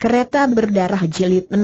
Kereta berdarah jilid 6.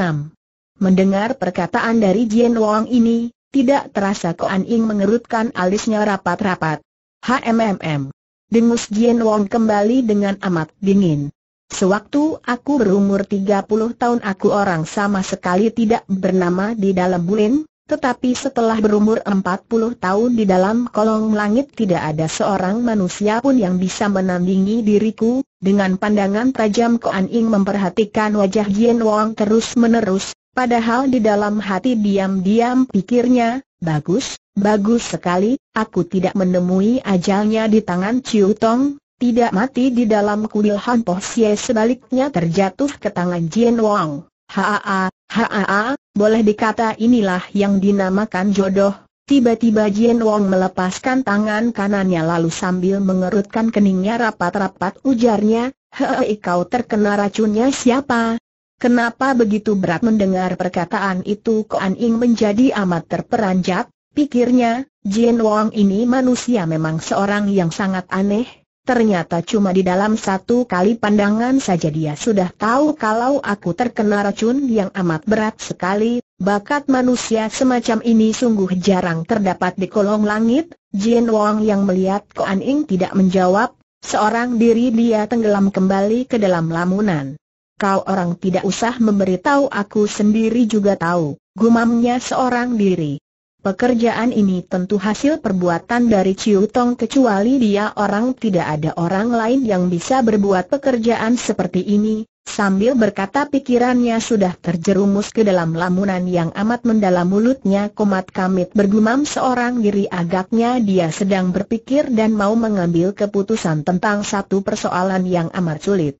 Mendengar perkataan dari Jian Wang ini, tidak terasa Koan Ing mengerutkan alisnya rapat-rapat. HMMM. Dengus Jian Wang kembali dengan amat dingin. Sewaktu aku berumur 30 tahun aku orang sama sekali tidak bernama di dalam bulin, tetapi setelah berumur 40 tahun di dalam kolong langit tidak ada seorang manusia pun yang bisa menandingi diriku, dengan pandangan tajam Ko Ing memperhatikan wajah Yen Wong terus-menerus, padahal di dalam hati diam-diam pikirnya, bagus, bagus sekali, aku tidak menemui ajalnya di tangan Chiu Tong, tidak mati di dalam kuil Han Po Xie sebaliknya terjatuh ke tangan Yen Wong. Haa, haa, boleh dikata inilah yang dinamakan jodoh. Tiba-tiba Jian Wong melepaskan tangan kanannya lalu sambil mengerutkan keningnya rapat-rapat ujarnya, Hei kau terkena racunnya siapa? Kenapa begitu berat mendengar perkataan itu Koan Ing menjadi amat terperanjat, pikirnya, Jian Wong ini manusia memang seorang yang sangat aneh, Ternyata cuma di dalam satu kali pandangan saja dia sudah tahu kalau aku terkena racun yang amat berat sekali, bakat manusia semacam ini sungguh jarang terdapat di kolong langit, Jin Wang yang melihat Koan Ing tidak menjawab, seorang diri dia tenggelam kembali ke dalam lamunan. Kau orang tidak usah memberitahu aku sendiri juga tahu, gumamnya seorang diri. Pekerjaan ini tentu hasil perbuatan dari Ciu Tong kecuali dia orang tidak ada orang lain yang bisa berbuat pekerjaan seperti ini. Sambil berkata pikirannya sudah terjerumus ke dalam lamunan yang amat mendalam mulutnya komat kamit bergumam seorang diri agaknya dia sedang berpikir dan mau mengambil keputusan tentang satu persoalan yang amat sulit.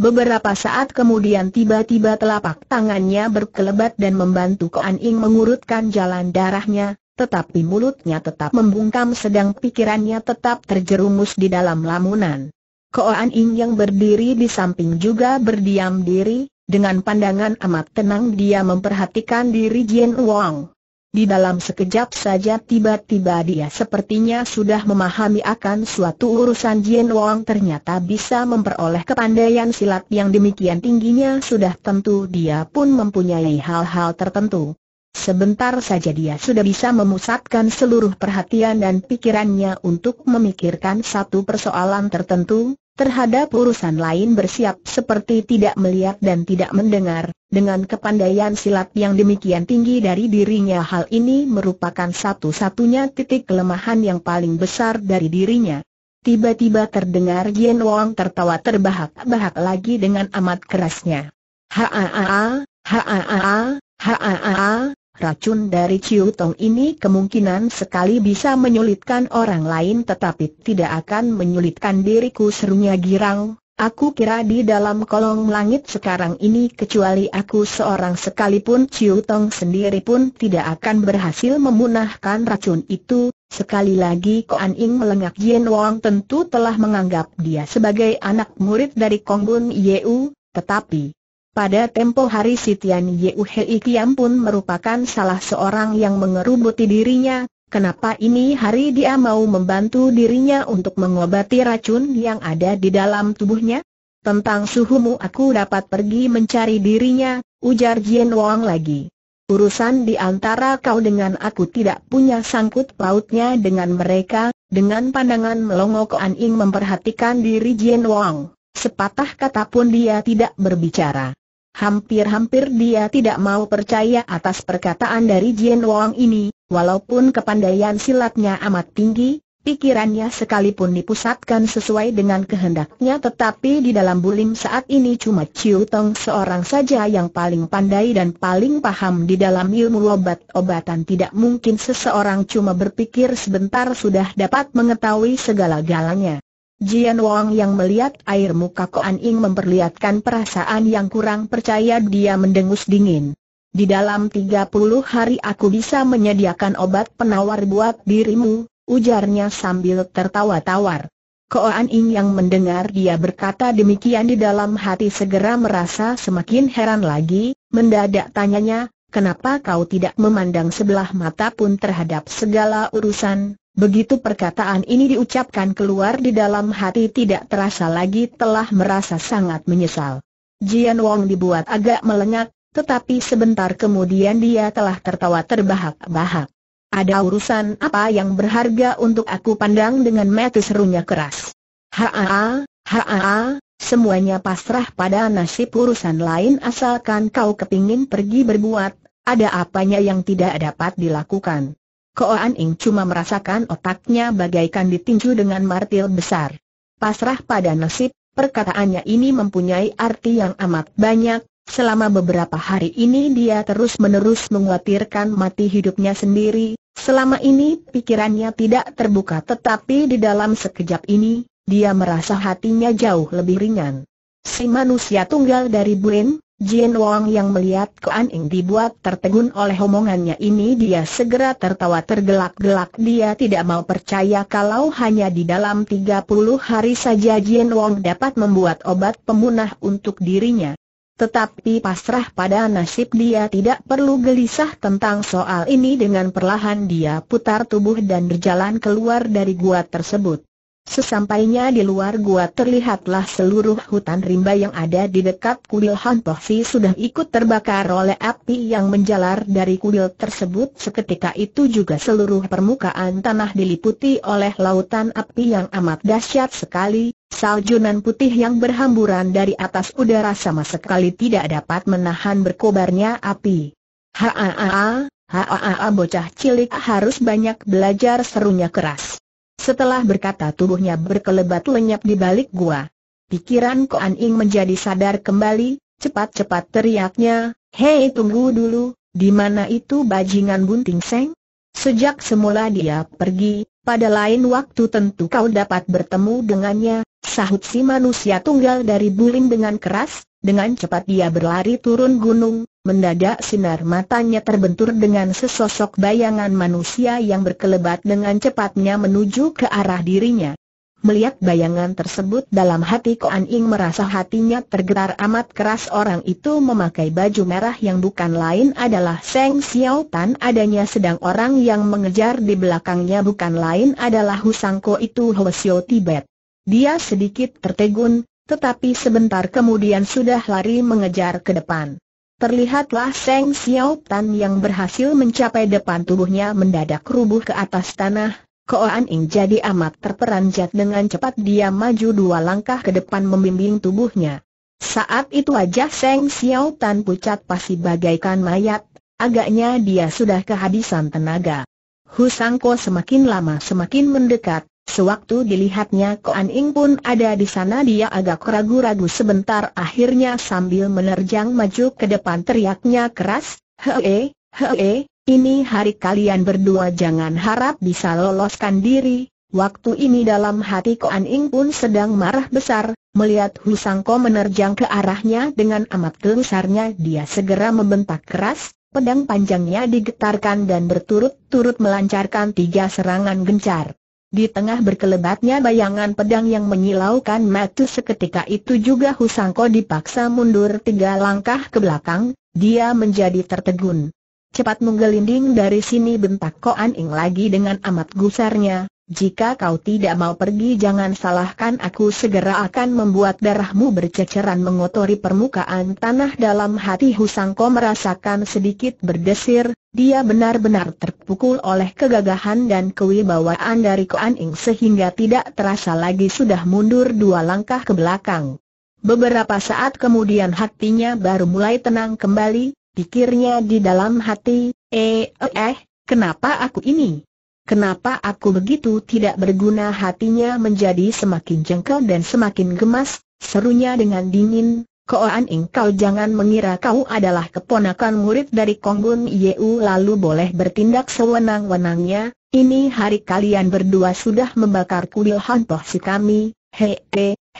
Beberapa saat kemudian tiba-tiba telapak tangannya berkelebat dan membantu Koan Ing mengurutkan jalan darahnya, tetapi mulutnya tetap membungkam sedang pikirannya tetap terjerumus di dalam lamunan. Koan Ing yang berdiri di samping juga berdiam diri, dengan pandangan amat tenang dia memperhatikan diri Jian Wang. Di dalam sekejap saja tiba-tiba dia sepertinya sudah memahami akan suatu urusan Jin Wong ternyata bisa memperoleh kepandaian silat yang demikian tingginya sudah tentu dia pun mempunyai hal-hal tertentu. Sebentar saja dia sudah bisa memusatkan seluruh perhatian dan pikirannya untuk memikirkan satu persoalan tertentu, Terhadap urusan lain bersiap seperti tidak melihat dan tidak mendengar, dengan kepandaian silat yang demikian tinggi dari dirinya hal ini merupakan satu-satunya titik kelemahan yang paling besar dari dirinya. Tiba-tiba terdengar Yen Wong tertawa terbahak-bahak lagi dengan amat kerasnya. Haa, haa, haa, Racun dari Ciutong ini kemungkinan sekali bisa menyulitkan orang lain tetapi tidak akan menyulitkan diriku serunya girang. Aku kira di dalam kolong langit sekarang ini kecuali aku seorang sekalipun Ciutong sendiri pun tidak akan berhasil memunahkan racun itu. Sekali lagi Koan Ing melengak Yen Wong tentu telah menganggap dia sebagai anak murid dari Kongbun Yeu, tetapi pada tempo hari Sitian Yeuhei Kiam pun merupakan salah seorang yang mengerubuti dirinya, kenapa ini hari dia mau membantu dirinya untuk mengobati racun yang ada di dalam tubuhnya? Tentang suhumu aku dapat pergi mencari dirinya, ujar Jian Wang lagi. Urusan di antara kau dengan aku tidak punya sangkut pautnya dengan mereka, dengan pandangan melongo An Ing memperhatikan diri Jian Wang. Sepatah kata pun dia tidak berbicara. Hampir-hampir dia tidak mau percaya atas perkataan dari Jian Wang ini, walaupun kepandaian silatnya amat tinggi, pikirannya sekalipun dipusatkan sesuai dengan kehendaknya tetapi di dalam bulim saat ini cuma Chiu Tong seorang saja yang paling pandai dan paling paham di dalam ilmu obat-obatan tidak mungkin seseorang cuma berpikir sebentar sudah dapat mengetahui segala galanya. Jian Wang yang melihat air muka Koan Ing memperlihatkan perasaan yang kurang percaya dia mendengus dingin. Di dalam tiga puluh hari aku bisa menyediakan obat penawar buat dirimu, ujarnya sambil tertawa-tawar. Koan Ing yang mendengar dia berkata demikian di dalam hati segera merasa semakin heran lagi, mendadak tanyanya, kenapa kau tidak memandang sebelah mata pun terhadap segala urusan? Begitu perkataan ini diucapkan keluar di dalam hati tidak terasa lagi telah merasa sangat menyesal. Jian Wong dibuat agak melengak, tetapi sebentar kemudian dia telah tertawa terbahak-bahak. Ada urusan apa yang berharga untuk aku pandang dengan mata serunya keras. Haa, haa, semuanya pasrah pada nasib urusan lain asalkan kau kepingin pergi berbuat, ada apanya yang tidak dapat dilakukan. Koan Ing cuma merasakan otaknya bagaikan ditinju dengan martil besar. Pasrah pada nasib, perkataannya ini mempunyai arti yang amat banyak, Selama beberapa hari ini dia terus-menerus menguatirkan mati hidupnya sendiri, selama ini pikirannya tidak terbuka tetapi di dalam sekejap ini, dia merasa hatinya jauh lebih ringan. Si manusia tunggal dari Buin, Jin Wang yang melihat Kuan Ing dibuat tertegun oleh omongannya ini dia segera tertawa tergelak-gelak dia tidak mau percaya kalau hanya di dalam 30 hari saja Jin Wang dapat membuat obat pemunah untuk dirinya. Tetapi pasrah pada nasib dia tidak perlu gelisah tentang soal ini dengan perlahan dia putar tubuh dan berjalan keluar dari gua tersebut. Sesampainya di luar gua terlihatlah seluruh hutan rimba yang ada di dekat kuil Han Si sudah ikut terbakar oleh api yang menjalar dari kuil tersebut seketika itu juga seluruh permukaan tanah diliputi oleh lautan api yang amat dahsyat sekali, saljunan putih yang berhamburan dari atas udara sama sekali tidak dapat menahan berkobarnya api. Haa, haa, haa, bocah cilik harus banyak belajar serunya keras. Setelah berkata tubuhnya berkelebat lenyap di balik gua. Pikiran Koan Ing menjadi sadar kembali, cepat-cepat teriaknya, Hei tunggu dulu, di mana itu bajingan bunting seng? Sejak semula dia pergi, pada lain waktu tentu kau dapat bertemu dengannya, sahut si manusia tunggal dari buling dengan keras, dengan cepat dia berlari turun gunung, Mendadak sinar matanya terbentur dengan sesosok bayangan manusia yang berkelebat dengan cepatnya menuju ke arah dirinya. Melihat bayangan tersebut dalam hati Koan Ing merasa hatinya tergetar amat keras orang itu memakai baju merah yang bukan lain adalah Seng Xiao Tan adanya sedang orang yang mengejar di belakangnya bukan lain adalah Husangko itu Hwasyo Tibet. Dia sedikit tertegun, tetapi sebentar kemudian sudah lari mengejar ke depan. Terlihatlah Seng Xiao Tan yang berhasil mencapai depan tubuhnya mendadak rubuh ke atas tanah, Koan Ing jadi amat terperanjat dengan cepat dia maju dua langkah ke depan membimbing tubuhnya. Saat itu aja Seng Xiao Tan pucat pasti bagaikan mayat, agaknya dia sudah kehabisan tenaga. Husangko semakin lama semakin mendekat, Sewaktu dilihatnya Koan Ing pun ada di sana dia agak ragu-ragu sebentar akhirnya sambil menerjang maju ke depan teriaknya keras, Hee, hee, ini hari kalian berdua jangan harap bisa loloskan diri. Waktu ini dalam hati Koan Ing pun sedang marah besar, melihat Husangko menerjang ke arahnya dengan amat gelusarnya dia segera membentak keras, pedang panjangnya digetarkan dan berturut-turut melancarkan tiga serangan gencar. Di tengah berkelebatnya bayangan pedang yang menyilaukan mata seketika itu juga Husangko dipaksa mundur tiga langkah ke belakang, dia menjadi tertegun. Cepat menggelinding dari sini bentak Koan Ing lagi dengan amat gusarnya, jika kau tidak mau pergi jangan salahkan aku segera akan membuat darahmu berceceran mengotori permukaan tanah dalam hati Husangko merasakan sedikit berdesir, dia benar-benar terpukul oleh kegagahan dan kewibawaan dari Koan Ing sehingga tidak terasa lagi sudah mundur dua langkah ke belakang. Beberapa saat kemudian hatinya baru mulai tenang kembali, pikirnya di dalam hati, eh eh, eh kenapa aku ini? Kenapa aku begitu tidak berguna hatinya menjadi semakin jengkel dan semakin gemas, serunya dengan dingin, Koan Ing kau jangan mengira kau adalah keponakan murid dari Kongbun Yeu lalu boleh bertindak sewenang-wenangnya, ini hari kalian berdua sudah membakar kuil hantu si kami, Hee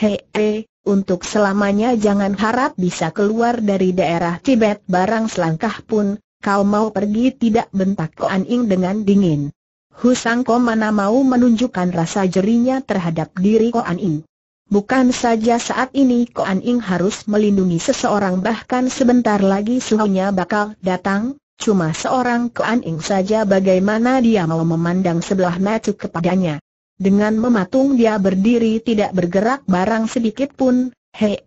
hee. untuk selamanya jangan harap bisa keluar dari daerah Tibet barang selangkah pun, kau mau pergi tidak bentak Koan Ing dengan dingin. Husangko mana mau menunjukkan rasa jerinya terhadap diri Koan Ing. Bukan saja saat ini Koan Ing harus melindungi seseorang bahkan sebentar lagi suhunya bakal datang, cuma seorang Koan Ing saja bagaimana dia mau memandang sebelah mata kepadanya. Dengan mematung dia berdiri tidak bergerak barang sedikit pun, hee,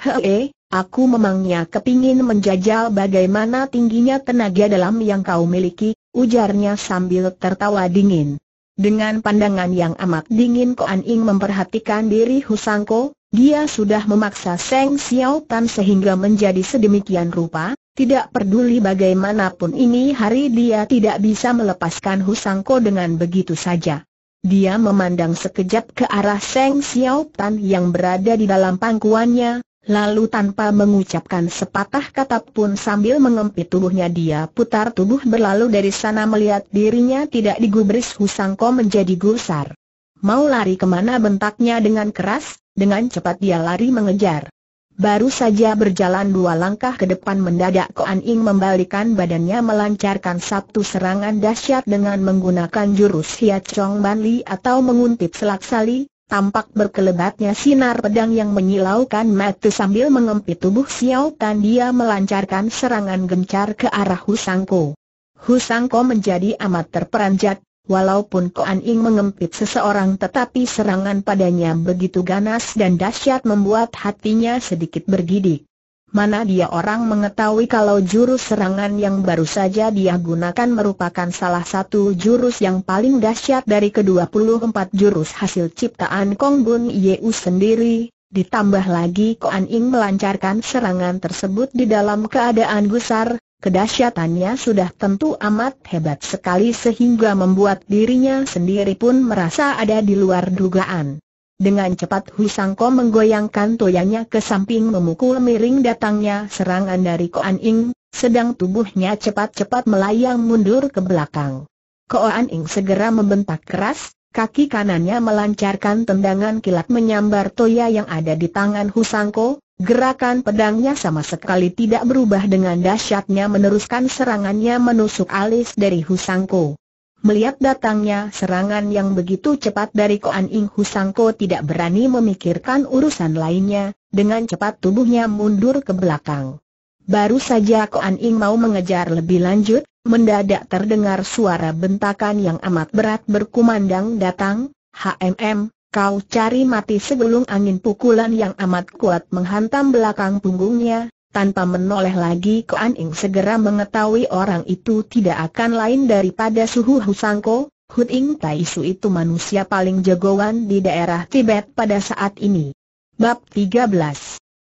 hee, Aku memangnya kepingin menjajal bagaimana tingginya tenaga dalam yang kau miliki, ujarnya sambil tertawa dingin. Dengan pandangan yang amat dingin Koan Ing memperhatikan diri Husangko, dia sudah memaksa Seng Xiao Tan sehingga menjadi sedemikian rupa, tidak peduli bagaimanapun ini hari dia tidak bisa melepaskan Husangko dengan begitu saja. Dia memandang sekejap ke arah Seng Xiao Tan yang berada di dalam pangkuannya, Lalu tanpa mengucapkan sepatah kata pun sambil mengempit tubuhnya dia putar tubuh berlalu dari sana melihat dirinya tidak digubris Husangko menjadi gusar. Mau lari kemana bentaknya dengan keras, dengan cepat dia lari mengejar. Baru saja berjalan dua langkah ke depan mendadak Koan Ing membalikan badannya melancarkan satu serangan dahsyat dengan menggunakan jurus Hiat Chong Ban Li atau menguntip selak sali, tampak berkelebatnya sinar pedang yang menyilaukan mata sambil mengempit tubuh Xiao Tan dia melancarkan serangan gencar ke arah Husangko. Husangko menjadi amat terperanjat, walaupun Koan Ing mengempit seseorang tetapi serangan padanya begitu ganas dan dahsyat membuat hatinya sedikit bergidik. Mana dia orang mengetahui kalau jurus serangan yang baru saja dia gunakan merupakan salah satu jurus yang paling dahsyat dari ke-24 jurus hasil ciptaan Kong Bun Yeu sendiri, ditambah lagi Koan Ing melancarkan serangan tersebut di dalam keadaan gusar, kedahsyatannya sudah tentu amat hebat sekali sehingga membuat dirinya sendiri pun merasa ada di luar dugaan. Dengan cepat Husangko menggoyangkan toyanya ke samping memukul miring datangnya serangan dari Koan Ing, sedang tubuhnya cepat-cepat melayang mundur ke belakang. Koan Ing segera membentak keras, kaki kanannya melancarkan tendangan kilat menyambar toya yang ada di tangan Husangko, Gerakan pedangnya sama sekali tidak berubah dengan dahsyatnya meneruskan serangannya menusuk alis dari Husangko. Melihat datangnya serangan yang begitu cepat dari Koan Ing Husangko tidak berani memikirkan urusan lainnya, dengan cepat tubuhnya mundur ke belakang. Baru saja Koan Ing mau mengejar lebih lanjut, mendadak terdengar suara bentakan yang amat berat berkumandang datang, HMM, kau cari mati sebelum angin pukulan yang amat kuat menghantam belakang punggungnya, tanpa menoleh lagi Koan Ing segera mengetahui orang itu tidak akan lain daripada Suhu Husangko, Hud Ing Tai Su itu manusia paling jagoan di daerah Tibet pada saat ini. Bab 13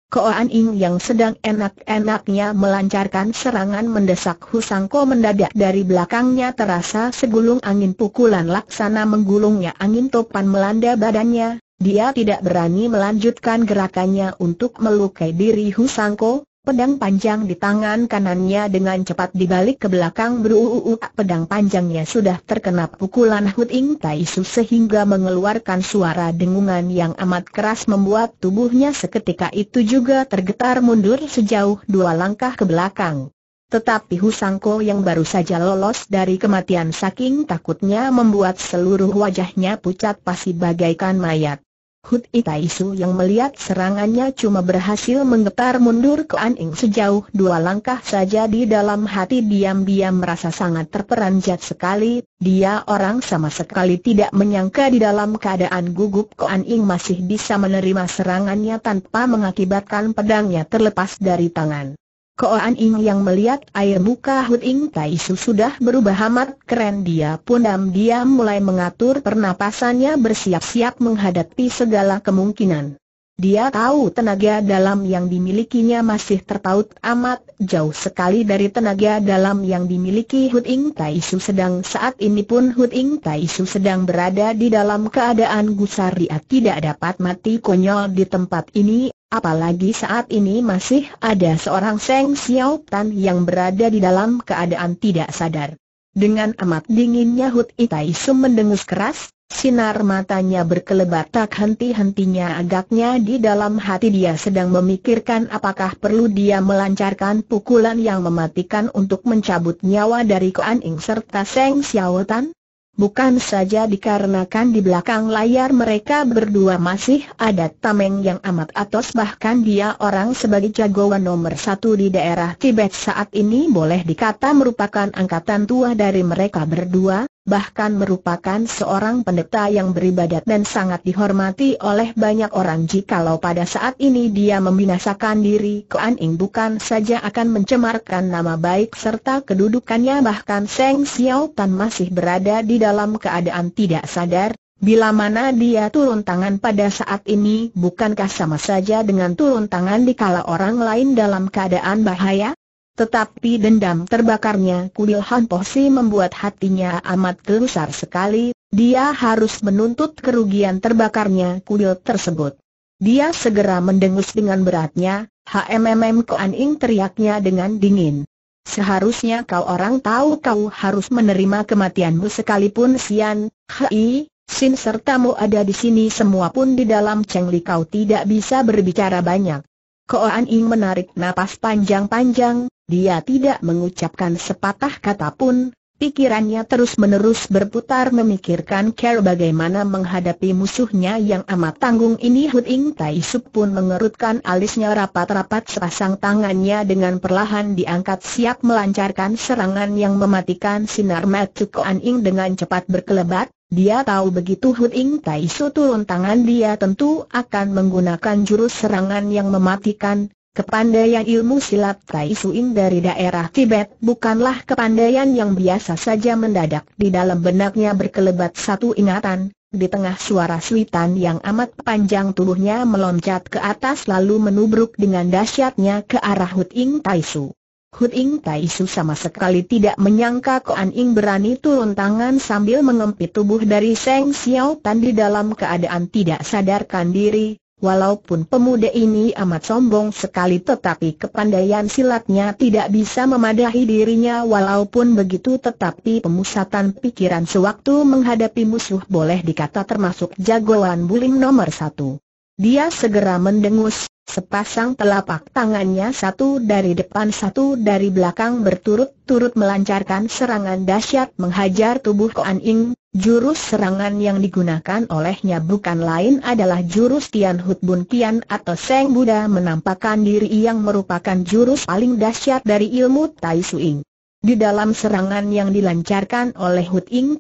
Koan Ing yang sedang enak-enaknya melancarkan serangan mendesak Husangko mendadak dari belakangnya terasa segulung angin pukulan laksana menggulungnya angin topan melanda badannya. Dia tidak berani melanjutkan gerakannya untuk melukai diri Husangko, Pedang panjang di tangan kanannya dengan cepat dibalik ke belakang beruuu. pedang panjangnya sudah terkena pukulan Hu Ting Tai Su sehingga mengeluarkan suara dengungan yang amat keras membuat tubuhnya seketika itu juga tergetar mundur sejauh dua langkah ke belakang. Tetapi Husangko yang baru saja lolos dari kematian saking takutnya membuat seluruh wajahnya pucat pasi bagaikan mayat. Hut Itaisu yang melihat serangannya cuma berhasil menggetar mundur ke An Aning sejauh dua langkah saja di dalam hati diam-diam merasa sangat terperanjat sekali, dia orang sama sekali tidak menyangka di dalam keadaan gugup ke An Aning masih bisa menerima serangannya tanpa mengakibatkan pedangnya terlepas dari tangan. Koan Ing yang melihat air muka Hud Ing Tai Su sudah berubah amat keren dia pun diam-diam mulai mengatur pernapasannya bersiap-siap menghadapi segala kemungkinan. Dia tahu tenaga dalam yang dimilikinya masih tertaut amat jauh sekali dari tenaga dalam yang dimiliki Hud Ing Tai Su sedang saat ini pun Hud Ing Tai Su sedang berada di dalam keadaan gusaria tidak dapat mati konyol di tempat ini Apalagi saat ini masih ada seorang Seng Xiao Tan yang berada di dalam keadaan tidak sadar. Dengan amat dinginnya Hut Itai Sum mendengus keras, sinar matanya berkelebat tak henti-hentinya agaknya di dalam hati dia sedang memikirkan apakah perlu dia melancarkan pukulan yang mematikan untuk mencabut nyawa dari Koan Ing serta Seng Xiao Tan? Bukan saja dikarenakan di belakang layar mereka berdua masih ada Tameng yang amat atos bahkan dia orang sebagai jagoan nomor satu di daerah Tibet saat ini boleh dikata merupakan angkatan tua dari mereka berdua, bahkan merupakan seorang pendeta yang beribadat dan sangat dihormati oleh banyak orang jikalau pada saat ini dia membinasakan diri Kuan Ing bukan saja akan mencemarkan nama baik serta kedudukannya bahkan Seng Xiao Tan masih berada di dalam keadaan tidak sadar, bila mana dia turun tangan pada saat ini bukankah sama saja dengan turun tangan dikala orang lain dalam keadaan bahaya? Tetapi dendam terbakarnya kuil Han Posi membuat hatinya amat gelusar sekali, dia harus menuntut kerugian terbakarnya kuil tersebut. Dia segera mendengus dengan beratnya, HMMM Koan Ing teriaknya dengan dingin. Seharusnya kau orang tahu kau harus menerima kematianmu sekalipun Sian, Hai, Sin sertamu ada di sini semua pun di dalam Cheng Li kau tidak bisa berbicara banyak. Koan Ing menarik napas panjang-panjang, dia tidak mengucapkan sepatah kata pun, pikirannya terus-menerus berputar memikirkan cara bagaimana menghadapi musuhnya yang amat tanggung ini Hud Ing Tai Sup pun mengerutkan alisnya rapat-rapat sepasang tangannya dengan perlahan diangkat siap melancarkan serangan yang mematikan sinar mata Koan Ing dengan cepat berkelebat, dia tahu begitu Huting Tai Su turun tangan dia tentu akan menggunakan jurus serangan yang mematikan, Kepandaian ilmu silat Tai Suin dari daerah Tibet bukanlah kepandaian yang biasa saja mendadak di dalam benaknya berkelebat satu ingatan, di tengah suara suitan yang amat panjang tubuhnya meloncat ke atas lalu menubruk dengan dahsyatnya ke arah Huting Tai Su. Huting Tai Su sama sekali tidak menyangka Koan Ing berani turun tangan sambil mengempit tubuh dari Seng Xiao Tan di dalam keadaan tidak sadarkan diri, walaupun pemuda ini amat sombong sekali tetapi kepandaian silatnya tidak bisa memadahi dirinya walaupun begitu tetapi pemusatan pikiran sewaktu menghadapi musuh boleh dikata termasuk jagoan buling nomor satu. Dia segera mendengus, Sepasang telapak tangannya satu dari depan satu dari belakang berturut-turut melancarkan serangan dahsyat menghajar tubuh Koan Ing. Jurus serangan yang digunakan olehnya bukan lain adalah jurus Tian Hut Bun Tian atau Seng Buddha menampakkan diri yang merupakan jurus paling dahsyat dari ilmu Tai Ing. Di dalam serangan yang dilancarkan oleh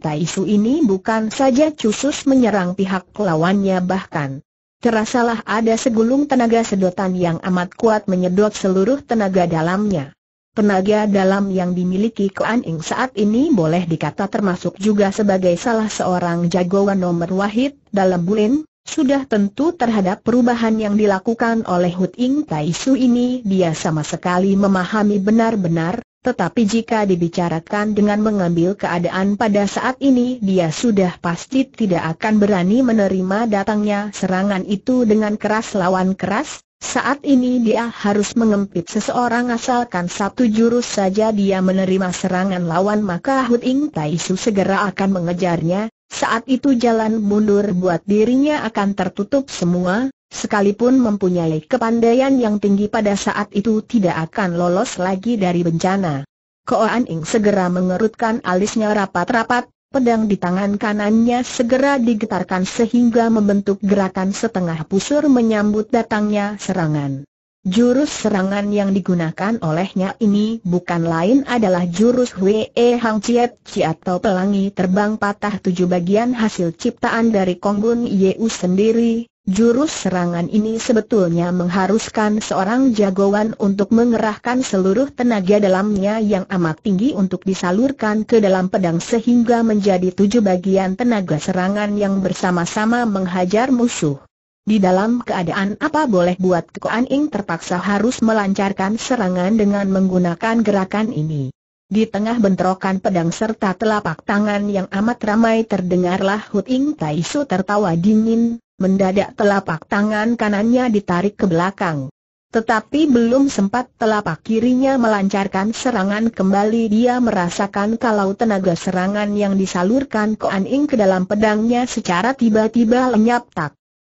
Tai Su ini bukan saja khusus menyerang pihak lawannya bahkan Terasalah ada segulung tenaga sedotan yang amat kuat menyedot seluruh tenaga dalamnya. Tenaga dalam yang dimiliki Kuan Ing saat ini boleh dikata termasuk juga sebagai salah seorang jagoan nomor wahid dalam Bulin, sudah tentu terhadap perubahan yang dilakukan oleh Hut Ing Tai Su ini dia sama sekali memahami benar-benar, tetapi jika dibicarakan dengan mengambil keadaan pada saat ini dia sudah pasti tidak akan berani menerima datangnya serangan itu dengan keras lawan keras, saat ini dia harus mengempit seseorang asalkan satu jurus saja dia menerima serangan lawan maka Hud Ting Tai Su segera akan mengejarnya. Saat itu jalan mundur buat dirinya akan tertutup semua, sekalipun mempunyai kepandaian yang tinggi pada saat itu tidak akan lolos lagi dari bencana. Koan Ing segera mengerutkan alisnya rapat-rapat, pedang di tangan kanannya segera digetarkan sehingga membentuk gerakan setengah pusur menyambut datangnya serangan. Jurus serangan yang digunakan olehnya ini bukan lain adalah jurus We e Hang Chiet Chi atau pelangi terbang patah tujuh bagian hasil ciptaan dari Kongbun Yeu sendiri, Jurus serangan ini sebetulnya mengharuskan seorang jagoan untuk mengerahkan seluruh tenaga dalamnya yang amat tinggi untuk disalurkan ke dalam pedang sehingga menjadi tujuh bagian tenaga serangan yang bersama-sama menghajar musuh. Di dalam keadaan apa boleh buat Kuan Ing terpaksa harus melancarkan serangan dengan menggunakan gerakan ini. Di tengah bentrokan pedang serta telapak tangan yang amat ramai terdengarlah Hut Ing Tai Su tertawa dingin, mendadak telapak tangan kanannya ditarik ke belakang. Tetapi belum sempat telapak kirinya melancarkan serangan kembali dia merasakan kalau tenaga serangan yang disalurkan Koan Ing ke dalam pedangnya secara tiba-tiba lenyap tak.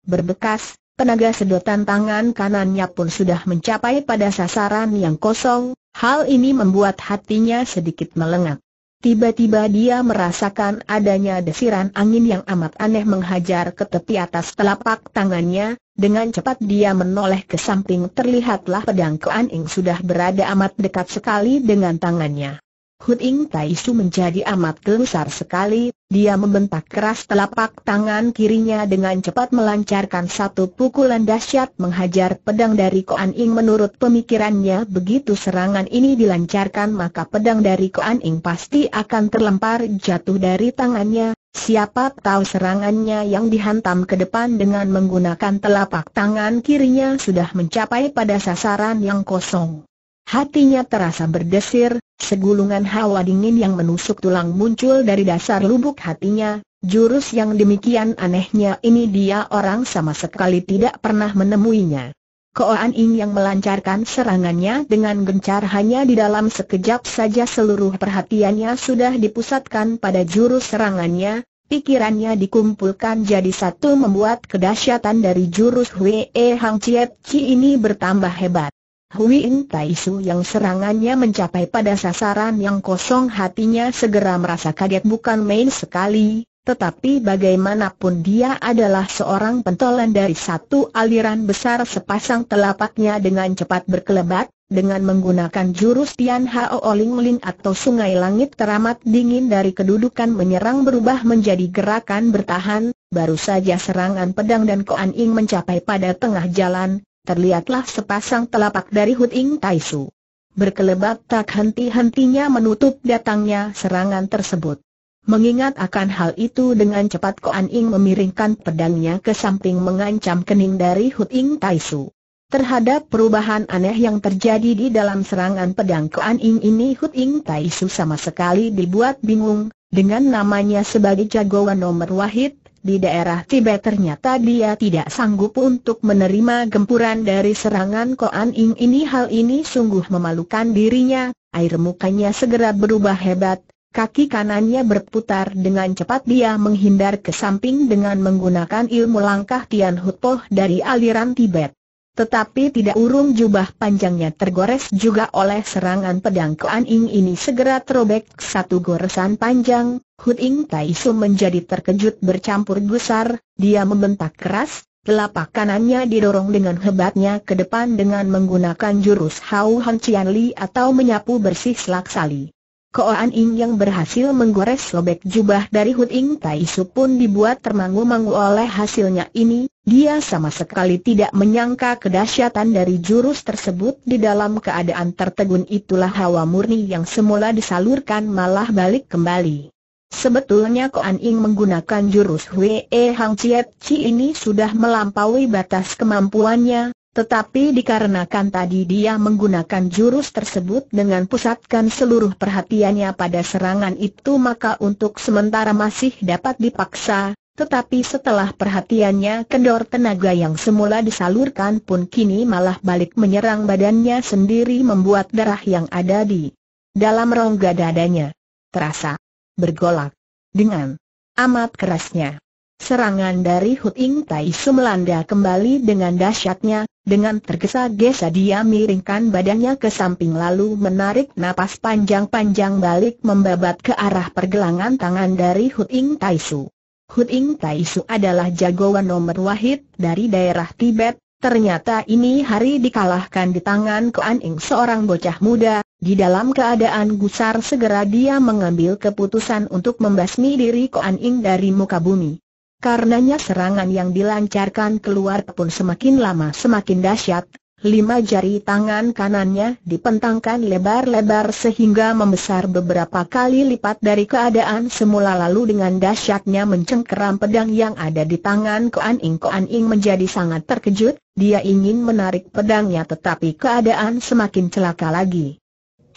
Berbekas, tenaga sedotan tangan kanannya pun sudah mencapai pada sasaran yang kosong, hal ini membuat hatinya sedikit melengak. Tiba-tiba dia merasakan adanya desiran angin yang amat aneh menghajar ke tepi atas telapak tangannya, dengan cepat dia menoleh ke samping terlihatlah pedang Kuan Ing sudah berada amat dekat sekali dengan tangannya. Huting Taisu menjadi amat gelisah sekali, dia membentak keras telapak tangan kirinya dengan cepat melancarkan satu pukulan dahsyat menghajar pedang dari Koan Ing menurut pemikirannya begitu serangan ini dilancarkan maka pedang dari Koan Ing pasti akan terlempar jatuh dari tangannya, siapa tahu serangannya yang dihantam ke depan dengan menggunakan telapak tangan kirinya sudah mencapai pada sasaran yang kosong. Hatinya terasa berdesir, Segulungan hawa dingin yang menusuk tulang muncul dari dasar lubuk hatinya, jurus yang demikian anehnya ini dia orang sama sekali tidak pernah menemuinya. Koan Ing yang melancarkan serangannya dengan gencar hanya di dalam sekejap saja seluruh perhatiannya sudah dipusatkan pada jurus serangannya, pikirannya dikumpulkan jadi satu membuat kedahsyatan dari jurus Hwee Hang Chiet Chi ini bertambah hebat. Hui In Tai Su yang serangannya mencapai pada sasaran yang kosong hatinya segera merasa kaget bukan main sekali, tetapi bagaimanapun dia adalah seorang pentolan dari satu aliran besar sepasang telapaknya dengan cepat berkelebat, dengan menggunakan jurus Tian Hao Ling Ling atau Sungai Langit teramat dingin dari kedudukan menyerang berubah menjadi gerakan bertahan, baru saja serangan pedang dan Koan Ing mencapai pada tengah jalan, terlihatlah sepasang telapak dari Huting Taisu. Berkelebat tak henti-hentinya menutup datangnya serangan tersebut. Mengingat akan hal itu dengan cepat Koan Ing memiringkan pedangnya ke samping mengancam kening dari Huting Taisu. Terhadap perubahan aneh yang terjadi di dalam serangan pedang Koan Ing ini Huting Taisu sama sekali dibuat bingung, dengan namanya sebagai jagoan nomor wahid, di daerah Tibet ternyata dia tidak sanggup untuk menerima gempuran dari serangan Koan Ing ini hal ini sungguh memalukan dirinya, air mukanya segera berubah hebat, kaki kanannya berputar dengan cepat dia menghindar ke samping dengan menggunakan ilmu langkah Tian Hupoh dari aliran Tibet. Tetapi tidak urung jubah panjangnya tergores juga oleh serangan pedang Kuan Ing ini segera terobek satu goresan panjang, Hud Ing Tai Su menjadi terkejut bercampur gusar, dia membentak keras, telapak kanannya didorong dengan hebatnya ke depan dengan menggunakan jurus Hau Han Cian Li atau menyapu bersih selak sali. Ko An Ing yang berhasil menggores sobek jubah dari Hud Ing Tai Su pun dibuat termangu-mangu oleh hasilnya ini, dia sama sekali tidak menyangka kedahsyatan dari jurus tersebut di dalam keadaan tertegun itulah hawa murni yang semula disalurkan malah balik kembali. Sebetulnya An Ing menggunakan jurus Wei Hang Chiet Chi ini sudah melampaui batas kemampuannya, tetapi dikarenakan tadi dia menggunakan jurus tersebut dengan pusatkan seluruh perhatiannya pada serangan itu maka untuk sementara masih dapat dipaksa, tetapi setelah perhatiannya kendor tenaga yang semula disalurkan pun kini malah balik menyerang badannya sendiri membuat darah yang ada di dalam rongga dadanya terasa bergolak dengan amat kerasnya. Serangan dari Huting Tai melanda kembali dengan dahsyatnya, dengan tergesa-gesa dia miringkan badannya ke samping lalu menarik napas panjang-panjang balik membabat ke arah pergelangan tangan dari Huting Tai Su. Huting Tai Su adalah jagoan nomor wahid dari daerah Tibet, ternyata ini hari dikalahkan di tangan Kuan Ing seorang bocah muda, di dalam keadaan gusar segera dia mengambil keputusan untuk membasmi diri Kuan Ing dari muka bumi. Karenanya serangan yang dilancarkan keluar pun semakin lama semakin dahsyat, Lima jari tangan kanannya dipentangkan lebar-lebar sehingga membesar beberapa kali lipat dari keadaan semula lalu dengan dahsyatnya mencengkeram pedang yang ada di tangan Koan Ing Koan Ing menjadi sangat terkejut, dia ingin menarik pedangnya tetapi keadaan semakin celaka lagi.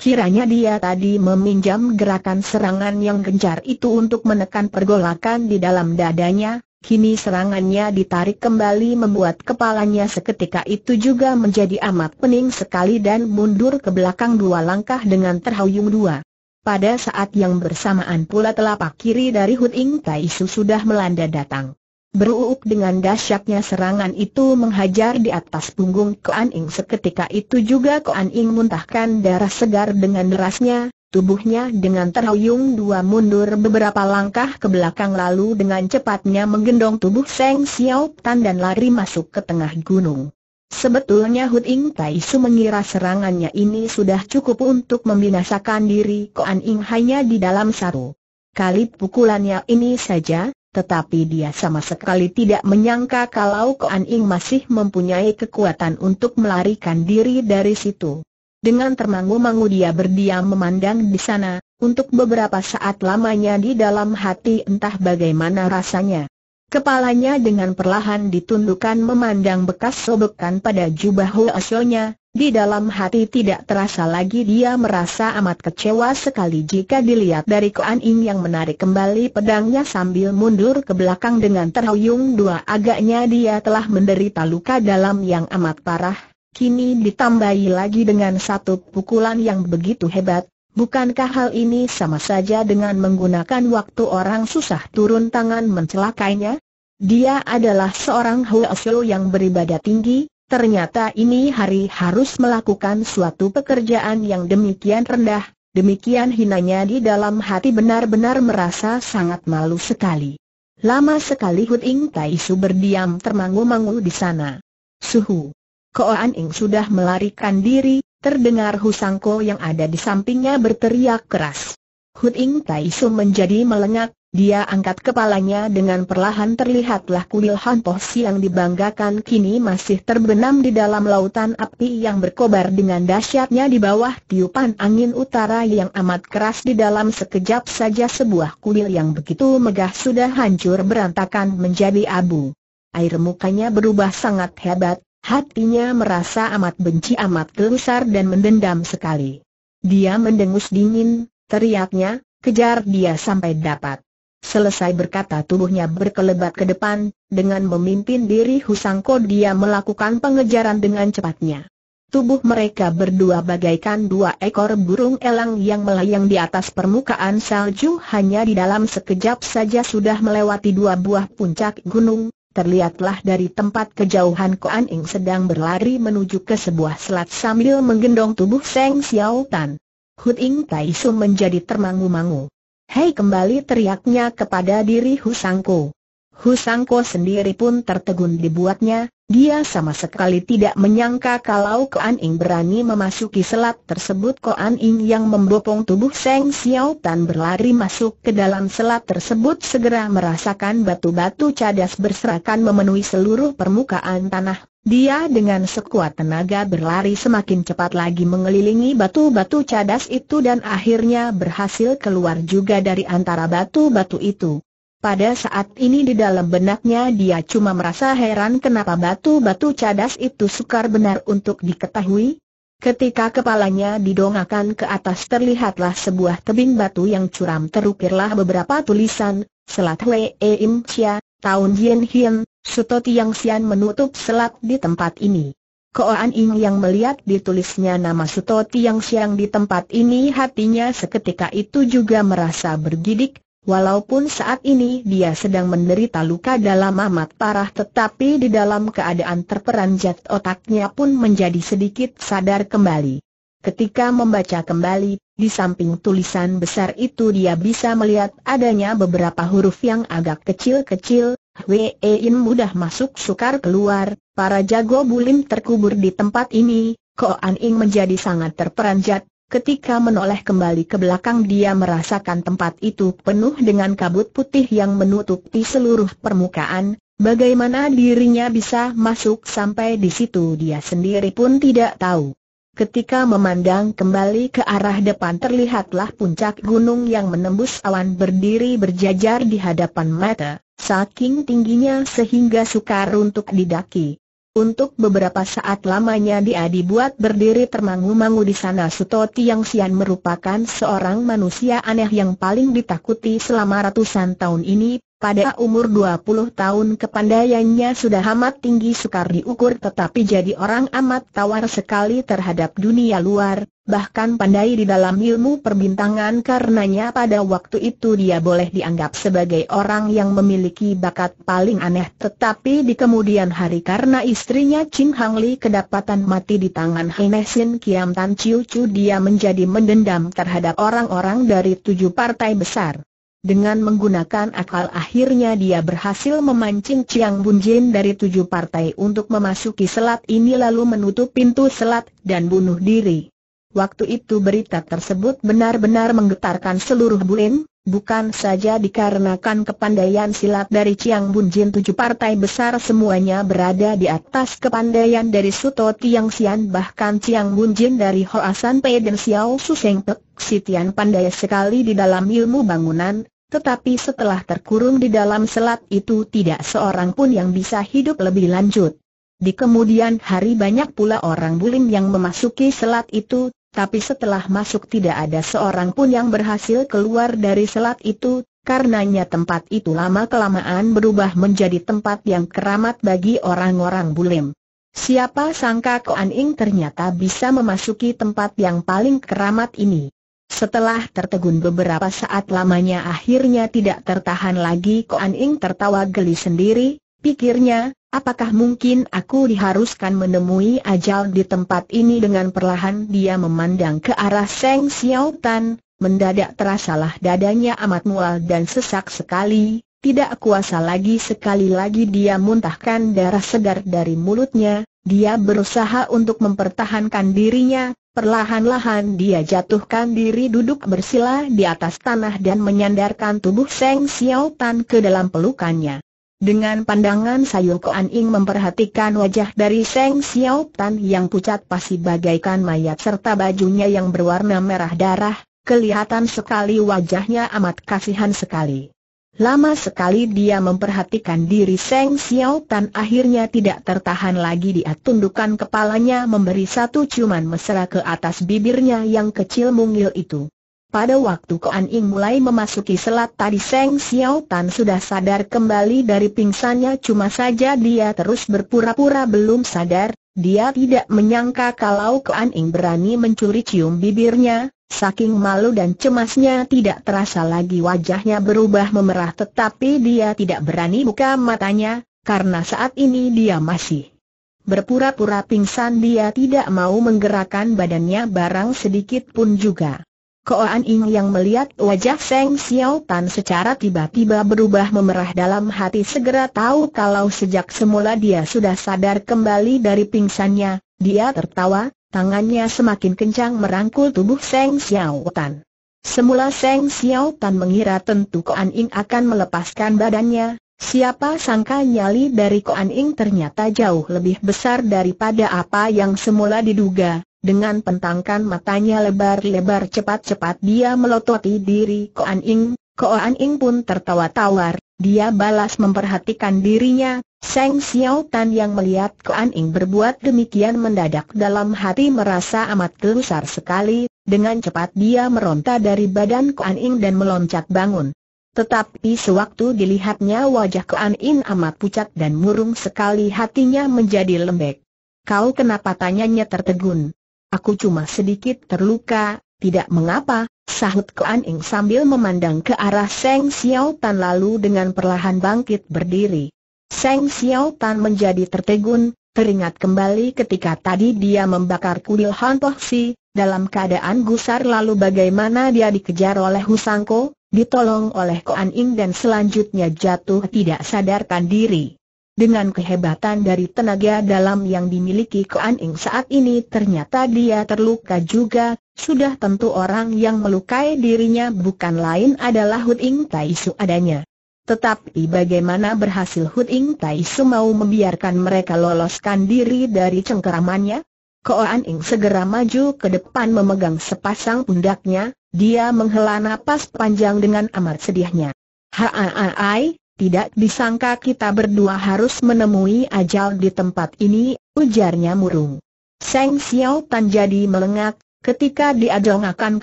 Kiranya dia tadi meminjam gerakan serangan yang gencar itu untuk menekan pergolakan di dalam dadanya, kini serangannya ditarik kembali membuat kepalanya seketika itu juga menjadi amat pening sekali dan mundur ke belakang dua langkah dengan terhuyung dua. Pada saat yang bersamaan pula telapak kiri dari Hu Ing Tai sudah melanda datang. Beruuk dengan dahsyatnya serangan itu menghajar di atas punggung Koan Ing seketika itu juga Koan Ing muntahkan darah segar dengan derasnya, tubuhnya dengan terhuyung dua mundur beberapa langkah ke belakang lalu dengan cepatnya menggendong tubuh Seng Xiao Tan dan lari masuk ke tengah gunung. Sebetulnya Hu Ing Tai Su mengira serangannya ini sudah cukup untuk membinasakan diri Koan Ing hanya di dalam satu kali pukulannya ini saja, tetapi dia sama sekali tidak menyangka kalau Koan Ing masih mempunyai kekuatan untuk melarikan diri dari situ. Dengan termangu-mangu dia berdiam memandang di sana, untuk beberapa saat lamanya di dalam hati entah bagaimana rasanya. Kepalanya dengan perlahan ditundukkan memandang bekas sobekan pada jubah Hoasonya, di dalam hati tidak terasa lagi dia merasa amat kecewa sekali jika dilihat dari Kuan Ing yang menarik kembali pedangnya sambil mundur ke belakang dengan terhuyung dua agaknya dia telah menderita luka dalam yang amat parah, kini ditambahi lagi dengan satu pukulan yang begitu hebat, bukankah hal ini sama saja dengan menggunakan waktu orang susah turun tangan mencelakainya? Dia adalah seorang Xiu yang beribadah tinggi, Ternyata ini hari harus melakukan suatu pekerjaan yang demikian rendah, demikian hinanya di dalam hati benar-benar merasa sangat malu sekali. Lama sekali Hu Ing Tai Su berdiam termangu-mangu di sana. Suhu. Koan Ing sudah melarikan diri, terdengar Husangko yang ada di sampingnya berteriak keras. Hu Ing Tai Su menjadi melengak, dia angkat kepalanya dengan perlahan terlihatlah kuil Han Po yang dibanggakan kini masih terbenam di dalam lautan api yang berkobar dengan dahsyatnya di bawah tiupan angin utara yang amat keras di dalam sekejap saja sebuah kuil yang begitu megah sudah hancur berantakan menjadi abu. Air mukanya berubah sangat hebat, hatinya merasa amat benci amat gelisar dan mendendam sekali. Dia mendengus dingin, teriaknya, kejar dia sampai dapat. Selesai berkata tubuhnya berkelebat ke depan, dengan memimpin diri Husangko dia melakukan pengejaran dengan cepatnya. Tubuh mereka berdua bagaikan dua ekor burung elang yang melayang di atas permukaan salju hanya di dalam sekejap saja sudah melewati dua buah puncak gunung, terlihatlah dari tempat kejauhan Koan Ing sedang berlari menuju ke sebuah selat sambil menggendong tubuh Seng Xiao Tan. Hut Ing Tai Su menjadi termangu-mangu. Hei kembali teriaknya kepada diri Husangko. Husangko sendiri pun tertegun dibuatnya, dia sama sekali tidak menyangka kalau Koan Ing berani memasuki selat tersebut Koan Ing yang membopong tubuh Seng Xiao Tan berlari masuk ke dalam selat tersebut segera merasakan batu-batu cadas berserakan memenuhi seluruh permukaan tanah dia dengan sekuat tenaga berlari semakin cepat lagi mengelilingi batu-batu cadas itu dan akhirnya berhasil keluar juga dari antara batu-batu itu. Pada saat ini di dalam benaknya dia cuma merasa heran kenapa batu-batu cadas itu sukar benar untuk diketahui. Ketika kepalanya didongakan ke atas terlihatlah sebuah tebing batu yang curam terukirlah beberapa tulisan, Selat Hwee Im Chia, Tahun Hien Hien, Suto Tiang Sian menutup selat di tempat ini. Koan Ing yang melihat ditulisnya nama Suto Tiang Sian di tempat ini hatinya seketika itu juga merasa bergidik, walaupun saat ini dia sedang menderita luka dalam amat parah tetapi di dalam keadaan terperanjat otaknya pun menjadi sedikit sadar kembali. Ketika membaca kembali, di samping tulisan besar itu dia bisa melihat adanya beberapa huruf yang agak kecil-kecil, Wein In mudah masuk sukar keluar, para jago bulim terkubur di tempat ini, Ko An Ing menjadi sangat terperanjat, ketika menoleh kembali ke belakang dia merasakan tempat itu penuh dengan kabut putih yang menutupi seluruh permukaan, bagaimana dirinya bisa masuk sampai di situ dia sendiri pun tidak tahu. Ketika memandang kembali ke arah depan terlihatlah puncak gunung yang menembus awan berdiri berjajar di hadapan mata. Saking tingginya sehingga sukar untuk didaki. Untuk beberapa saat lamanya dia dibuat berdiri termangu-mangu di sana Suto Tiang Sian merupakan seorang manusia aneh yang paling ditakuti selama ratusan tahun ini Pada umur 20 tahun kepandaiannya sudah amat tinggi sukar diukur tetapi jadi orang amat tawar sekali terhadap dunia luar bahkan pandai di dalam ilmu perbintangan karenanya pada waktu itu dia boleh dianggap sebagai orang yang memiliki bakat paling aneh tetapi di kemudian hari karena istrinya Ching Hang Li kedapatan mati di tangan Hinesin Kiam Tan Chiu Chu dia menjadi mendendam terhadap orang-orang dari tujuh partai besar. Dengan menggunakan akal akhirnya dia berhasil memancing Chiang Bun Jin dari tujuh partai untuk memasuki selat ini lalu menutup pintu selat dan bunuh diri. Waktu itu berita tersebut benar-benar menggetarkan seluruh bulim, bukan saja dikarenakan kepandaian silat dari Chiang Bun Jin tujuh partai besar semuanya berada di atas kepandaian dari Suto Tiang Sian bahkan Chiang Bun Jin dari Hoa San Pei dan Xiao Su Seng Pek, Sitian pandai sekali di dalam ilmu bangunan, tetapi setelah terkurung di dalam selat itu tidak seorang pun yang bisa hidup lebih lanjut. Di kemudian hari banyak pula orang bulim yang memasuki selat itu, tapi setelah masuk tidak ada seorang pun yang berhasil keluar dari selat itu, karenanya tempat itu lama-kelamaan berubah menjadi tempat yang keramat bagi orang-orang bulim. Siapa sangka Koan Ing ternyata bisa memasuki tempat yang paling keramat ini. Setelah tertegun beberapa saat lamanya akhirnya tidak tertahan lagi Koan Ing tertawa geli sendiri, Pikirnya, apakah mungkin aku diharuskan menemui ajal di tempat ini dengan perlahan dia memandang ke arah Seng Xiaotan. Tan, mendadak terasalah dadanya amat mual dan sesak sekali, tidak kuasa lagi sekali lagi dia muntahkan darah segar dari mulutnya, dia berusaha untuk mempertahankan dirinya, perlahan-lahan dia jatuhkan diri duduk bersila di atas tanah dan menyandarkan tubuh Seng Xiaotan ke dalam pelukannya. Dengan pandangan Sayung Koan Ing memperhatikan wajah dari Seng Xiao Tan yang pucat pasti bagaikan mayat serta bajunya yang berwarna merah darah, kelihatan sekali wajahnya amat kasihan sekali. Lama sekali dia memperhatikan diri Seng Xiao Tan akhirnya tidak tertahan lagi dia tundukkan kepalanya memberi satu cuman mesra ke atas bibirnya yang kecil mungil itu. Pada waktu Koan Ing mulai memasuki selat tadi Seng Xiao Tan sudah sadar kembali dari pingsannya cuma saja dia terus berpura-pura belum sadar, dia tidak menyangka kalau Koan Ing berani mencuri cium bibirnya, saking malu dan cemasnya tidak terasa lagi wajahnya berubah memerah tetapi dia tidak berani buka matanya, karena saat ini dia masih Berpura-pura pingsan dia tidak mau menggerakkan badannya barang sedikit pun juga. Koan Ing yang melihat wajah Feng Xiao Tan secara tiba-tiba berubah memerah dalam hati segera tahu kalau sejak semula dia sudah sadar kembali dari pingsannya, dia tertawa, tangannya semakin kencang merangkul tubuh Feng Xiao Tan. Semula Feng Xiao Tan mengira tentu Koan Ing akan melepaskan badannya, siapa sangka nyali dari Koan Ing ternyata jauh lebih besar daripada apa yang semula diduga, dengan pentangkan matanya lebar-lebar cepat-cepat dia melototi diri Koan Ing, Koan Ing pun tertawa tawar, dia balas memperhatikan dirinya, Seng Xiao Tan yang melihat Koan Ing berbuat demikian mendadak dalam hati merasa amat gelusar sekali, dengan cepat dia meronta dari badan Koan Ing dan meloncat bangun. Tetapi sewaktu dilihatnya wajah Koan Ing amat pucat dan murung sekali hatinya menjadi lembek. Kau kenapa tanyanya tertegun? Aku cuma sedikit terluka, tidak mengapa, sahut Kuan Ing sambil memandang ke arah Seng Xiao Tan lalu dengan perlahan bangkit berdiri. Seng Xiao Tan menjadi tertegun, teringat kembali ketika tadi dia membakar kuil Han Po Si, dalam keadaan gusar lalu bagaimana dia dikejar oleh Husangko, ditolong oleh Kuan Ing dan selanjutnya jatuh tidak sadarkan diri. Dengan kehebatan dari tenaga dalam yang dimiliki Koan Ing saat ini ternyata dia terluka juga, sudah tentu orang yang melukai dirinya bukan lain adalah Hu Ing Tai Su adanya. Tetapi bagaimana berhasil Hu Ing Tai Su mau membiarkan mereka loloskan diri dari cengkeramannya? Koan Ing segera maju ke depan memegang sepasang pundaknya, dia menghela napas panjang dengan amat sedihnya. Haaai, tidak disangka kita berdua harus menemui ajal di tempat ini, ujarnya murung. Seng Xiao Tan jadi melengak, ketika diadongakan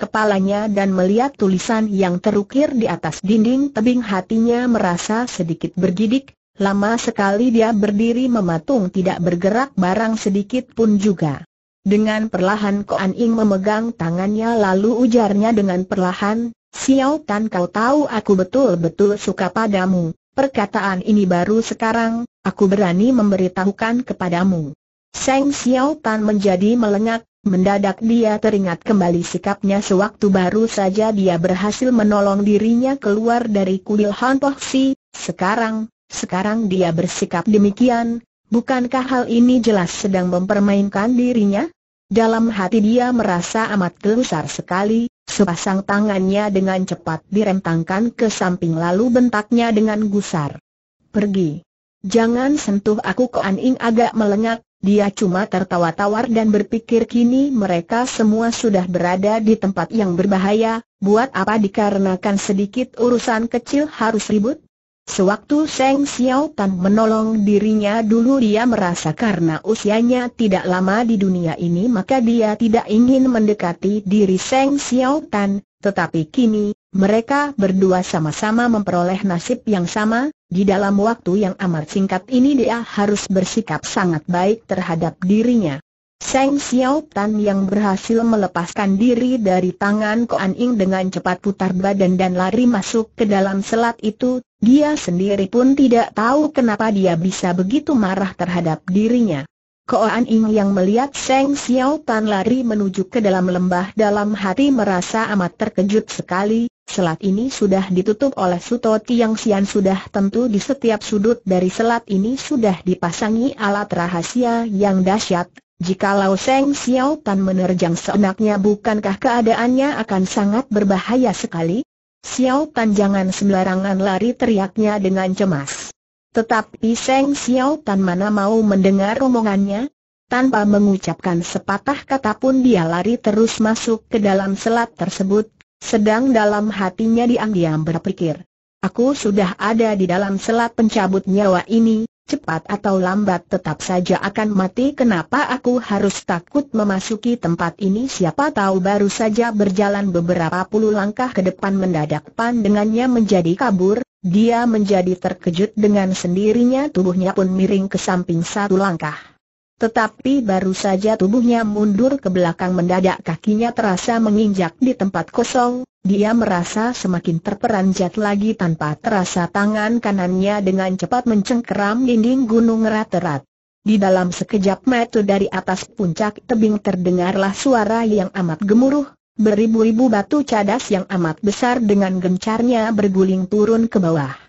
kepalanya dan melihat tulisan yang terukir di atas dinding tebing hatinya merasa sedikit bergidik, lama sekali dia berdiri mematung tidak bergerak barang sedikit pun juga. Dengan perlahan Koan Ing memegang tangannya lalu ujarnya dengan perlahan, Xiao Tan kau tahu aku betul-betul suka padamu, Perkataan ini baru sekarang, aku berani memberitahukan kepadamu. Seng Xiao Tan menjadi melengak, mendadak dia teringat kembali sikapnya sewaktu baru saja dia berhasil menolong dirinya keluar dari kuil Han Si. sekarang, sekarang dia bersikap demikian, bukankah hal ini jelas sedang mempermainkan dirinya? Dalam hati dia merasa amat gelusar sekali, Sepasang tangannya dengan cepat direntangkan ke samping lalu bentaknya dengan gusar. Pergi. Jangan sentuh aku Koan Ing agak melengak, dia cuma tertawa tawar dan berpikir kini mereka semua sudah berada di tempat yang berbahaya, buat apa dikarenakan sedikit urusan kecil harus ribut? Sewaktu Seng Xiao Tan menolong dirinya dulu dia merasa karena usianya tidak lama di dunia ini maka dia tidak ingin mendekati diri Seng Xiao Tan, tetapi kini, mereka berdua sama-sama memperoleh nasib yang sama, di dalam waktu yang amat singkat ini dia harus bersikap sangat baik terhadap dirinya. Seng Xiao Tan yang berhasil melepaskan diri dari tangan Koan Ying dengan cepat putar badan dan lari masuk ke dalam selat itu dia sendiri pun tidak tahu kenapa dia bisa begitu marah terhadap dirinya. Koan Ing yang melihat Seng Xiao Tan lari menuju ke dalam lembah dalam hati merasa amat terkejut sekali, selat ini sudah ditutup oleh Suto Tiang Sian sudah tentu di setiap sudut dari selat ini sudah dipasangi alat rahasia yang dahsyat. Jikalau Seng Xiao Tan menerjang seenaknya bukankah keadaannya akan sangat berbahaya sekali? Xiao Tan jangan sembarangan lari teriaknya dengan cemas. Tetapi Seng Xiao Tan mana mau mendengar omongannya? Tanpa mengucapkan sepatah kata pun dia lari terus masuk ke dalam selat tersebut, sedang dalam hatinya diam-diam berpikir. Aku sudah ada di dalam selat pencabut nyawa ini, cepat atau lambat tetap saja akan mati kenapa aku harus takut memasuki tempat ini siapa tahu baru saja berjalan beberapa puluh langkah ke depan mendadak pan dengannya menjadi kabur, dia menjadi terkejut dengan sendirinya tubuhnya pun miring ke samping satu langkah. Tetapi baru saja tubuhnya mundur ke belakang mendadak kakinya terasa menginjak di tempat kosong, dia merasa semakin terperanjat lagi tanpa terasa tangan kanannya dengan cepat mencengkeram dinding gunung rat-rat. Di dalam sekejap mata dari atas puncak tebing terdengarlah suara yang amat gemuruh, beribu-ribu batu cadas yang amat besar dengan gencarnya berguling turun ke bawah.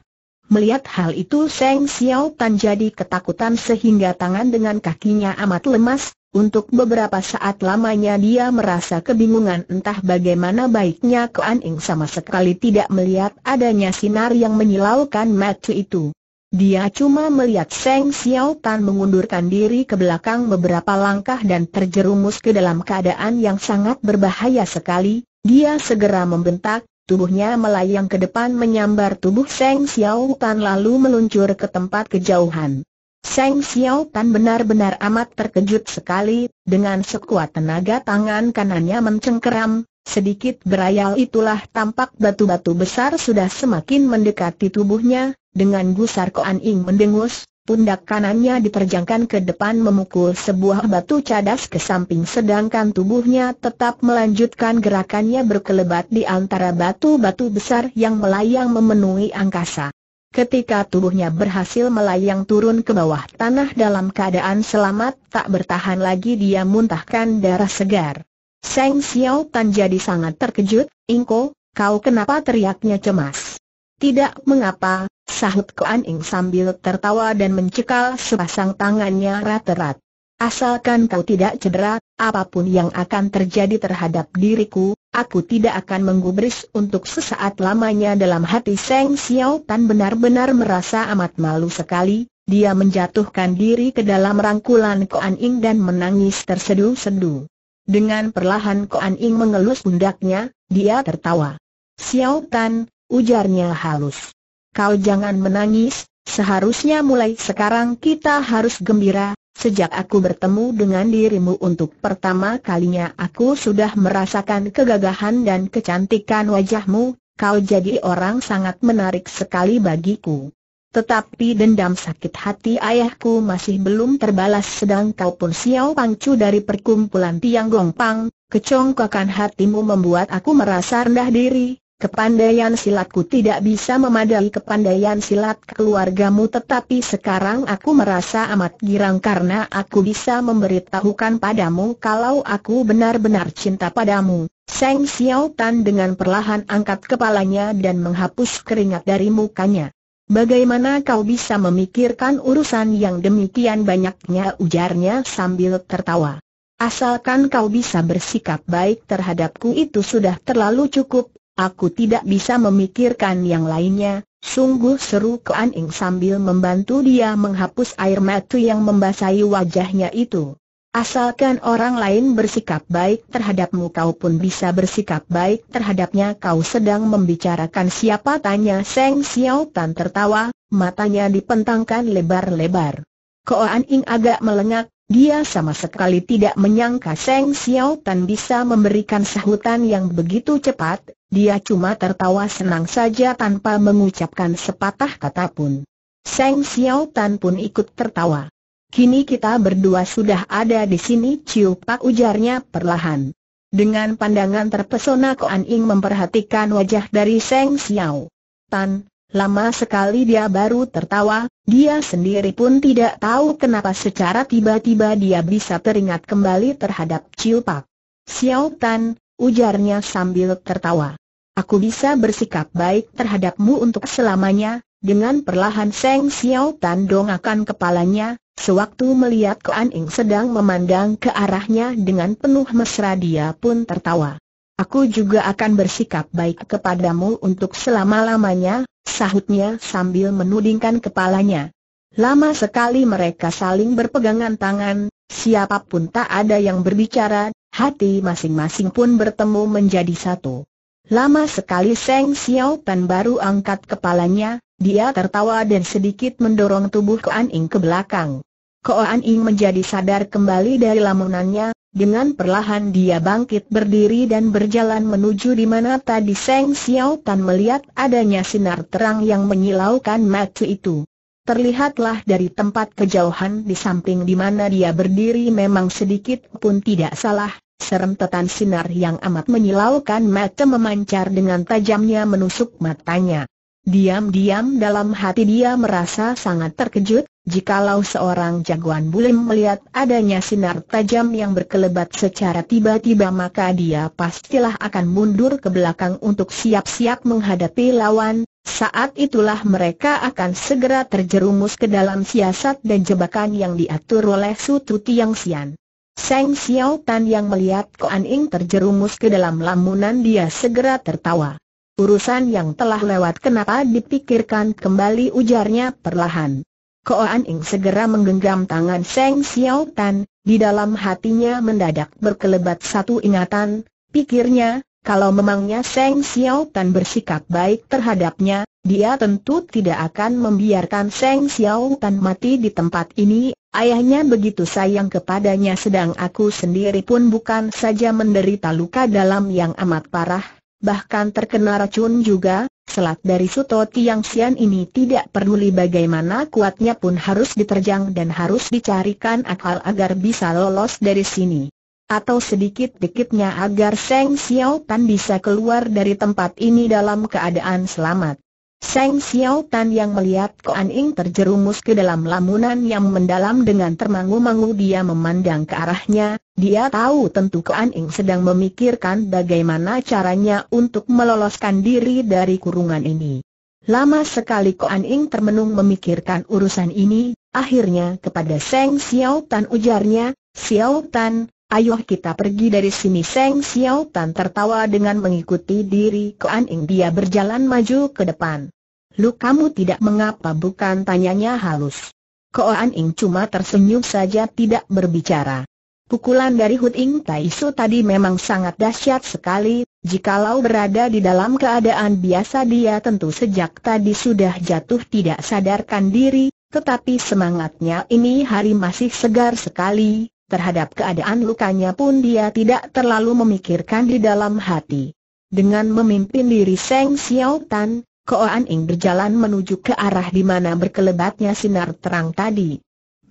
Melihat hal itu Seng Xiao Tan jadi ketakutan sehingga tangan dengan kakinya amat lemas, untuk beberapa saat lamanya dia merasa kebingungan entah bagaimana baiknya Kuan Ing sama sekali tidak melihat adanya sinar yang menyilaukan mata itu. Dia cuma melihat Seng Xiao Tan mengundurkan diri ke belakang beberapa langkah dan terjerumus ke dalam keadaan yang sangat berbahaya sekali, dia segera membentak, Tubuhnya melayang ke depan menyambar tubuh Seng Xiao Tan lalu meluncur ke tempat kejauhan. Seng Xiao Tan benar-benar amat terkejut sekali, dengan sekuat tenaga tangan kanannya mencengkeram, sedikit berayal itulah tampak batu-batu besar sudah semakin mendekati tubuhnya, dengan gusar Koan Ing mendengus, Pundak kanannya diperjangkan ke depan memukul sebuah batu cadas ke samping sedangkan tubuhnya tetap melanjutkan gerakannya berkelebat di antara batu-batu besar yang melayang memenuhi angkasa. Ketika tubuhnya berhasil melayang turun ke bawah tanah dalam keadaan selamat tak bertahan lagi dia muntahkan darah segar. Seng Xiao Tan jadi sangat terkejut, Ingko, kau kenapa teriaknya cemas? Tidak mengapa, Sahut Kuan Ing sambil tertawa dan mencekal sepasang tangannya rat-rat. Asalkan kau tidak cedera, apapun yang akan terjadi terhadap diriku, aku tidak akan menggubris untuk sesaat lamanya dalam hati Seng Xiao Tan benar-benar merasa amat malu sekali, dia menjatuhkan diri ke dalam rangkulan An Ing dan menangis tersedu-sedu. Dengan perlahan An Ing mengelus pundaknya, dia tertawa. Xiao Tan, ujarnya halus kau jangan menangis, seharusnya mulai sekarang kita harus gembira, sejak aku bertemu dengan dirimu untuk pertama kalinya aku sudah merasakan kegagahan dan kecantikan wajahmu, kau jadi orang sangat menarik sekali bagiku. Tetapi dendam sakit hati ayahku masih belum terbalas sedang kau pun siau Pangcu dari perkumpulan Tiang Pang, kecongkakan hatimu membuat aku merasa rendah diri, Kepandaian silatku tidak bisa memadai kepandaian silat keluargamu tetapi sekarang aku merasa amat girang karena aku bisa memberitahukan padamu kalau aku benar-benar cinta padamu. Seng Xiao Tan dengan perlahan angkat kepalanya dan menghapus keringat dari mukanya. Bagaimana kau bisa memikirkan urusan yang demikian banyaknya ujarnya sambil tertawa. Asalkan kau bisa bersikap baik terhadapku itu sudah terlalu cukup, Aku tidak bisa memikirkan yang lainnya, sungguh seru ke An Ing sambil membantu dia menghapus air mata yang membasahi wajahnya itu. Asalkan orang lain bersikap baik terhadapmu kau pun bisa bersikap baik terhadapnya kau sedang membicarakan siapa tanya Seng Xiao Tan tertawa, matanya dipentangkan lebar-lebar. Koan Ing agak melengak, dia sama sekali tidak menyangka Seng Xiao Tan bisa memberikan sahutan yang begitu cepat, dia cuma tertawa senang saja tanpa mengucapkan sepatah kata pun. Seng Xiao Tan pun ikut tertawa. Kini kita berdua sudah ada di sini Ciu Pak ujarnya perlahan. Dengan pandangan terpesona Koan Ing memperhatikan wajah dari Seng Xiao Tan, lama sekali dia baru tertawa, dia sendiri pun tidak tahu kenapa secara tiba-tiba dia bisa teringat kembali terhadap Ciu Pak. Xiao Tan, ujarnya sambil tertawa. Aku bisa bersikap baik terhadapmu untuk selamanya, dengan perlahan Seng Xiao Tan akan kepalanya, sewaktu melihat ke An Ing sedang memandang ke arahnya dengan penuh mesra dia pun tertawa. Aku juga akan bersikap baik kepadamu untuk selama-lamanya, sahutnya sambil menudingkan kepalanya. Lama sekali mereka saling berpegangan tangan, siapapun tak ada yang berbicara, hati masing-masing pun bertemu menjadi satu. Lama sekali Seng Xiao Pan baru angkat kepalanya, dia tertawa dan sedikit mendorong tubuh Koan Ing ke belakang. Koan Ing menjadi sadar kembali dari lamunannya, dengan perlahan dia bangkit berdiri dan berjalan menuju di mana tadi Seng Xiao Pan melihat adanya sinar terang yang menyilaukan mata itu. Terlihatlah dari tempat kejauhan di samping di mana dia berdiri memang sedikit pun tidak salah, Serem serentetan sinar yang amat menyilaukan mata memancar dengan tajamnya menusuk matanya. Diam-diam dalam hati dia merasa sangat terkejut, Jikalau seorang jagoan bulim melihat adanya sinar tajam yang berkelebat secara tiba-tiba maka dia pastilah akan mundur ke belakang untuk siap-siap menghadapi lawan, saat itulah mereka akan segera terjerumus ke dalam siasat dan jebakan yang diatur oleh Sutu Tiang Sian. Seng Xiao Tan yang melihat Koan Ing terjerumus ke dalam lamunan dia segera tertawa. Urusan yang telah lewat kenapa dipikirkan kembali ujarnya perlahan. Koan Ing segera menggenggam tangan Seng Xiao Tan, di dalam hatinya mendadak berkelebat satu ingatan, pikirnya, kalau memangnya Seng Xiao Tan bersikap baik terhadapnya, dia tentu tidak akan membiarkan Seng Xiao Tan mati di tempat ini, ayahnya begitu sayang kepadanya sedang aku sendiri pun bukan saja menderita luka dalam yang amat parah, bahkan terkena racun juga, selat dari Suto Tiang Sian ini tidak peduli bagaimana kuatnya pun harus diterjang dan harus dicarikan akal agar bisa lolos dari sini. Atau sedikit-dikitnya agar Seng Xiao Tan bisa keluar dari tempat ini dalam keadaan selamat. Seng Xiao Tan yang melihat Koan Ing terjerumus ke dalam lamunan yang mendalam dengan termangu-mangu dia memandang ke arahnya, dia tahu tentu Koan Ing sedang memikirkan bagaimana caranya untuk meloloskan diri dari kurungan ini. Lama sekali Koan Ing termenung memikirkan urusan ini, akhirnya kepada Seng Xiao Tan ujarnya, Xiao Tan, Ayuh kita pergi dari sini Seng Xiao Tan tertawa dengan mengikuti diri ke Ing dia berjalan maju ke depan. Lu kamu tidak mengapa bukan tanyanya halus. Kuan Ing cuma tersenyum saja tidak berbicara. Pukulan dari Huting Tai Su tadi memang sangat dahsyat sekali, jikalau berada di dalam keadaan biasa dia tentu sejak tadi sudah jatuh tidak sadarkan diri, tetapi semangatnya ini hari masih segar sekali, terhadap keadaan lukanya pun dia tidak terlalu memikirkan di dalam hati. Dengan memimpin diri Seng Xiao Tan, Koan Ing berjalan menuju ke arah di mana berkelebatnya sinar terang tadi.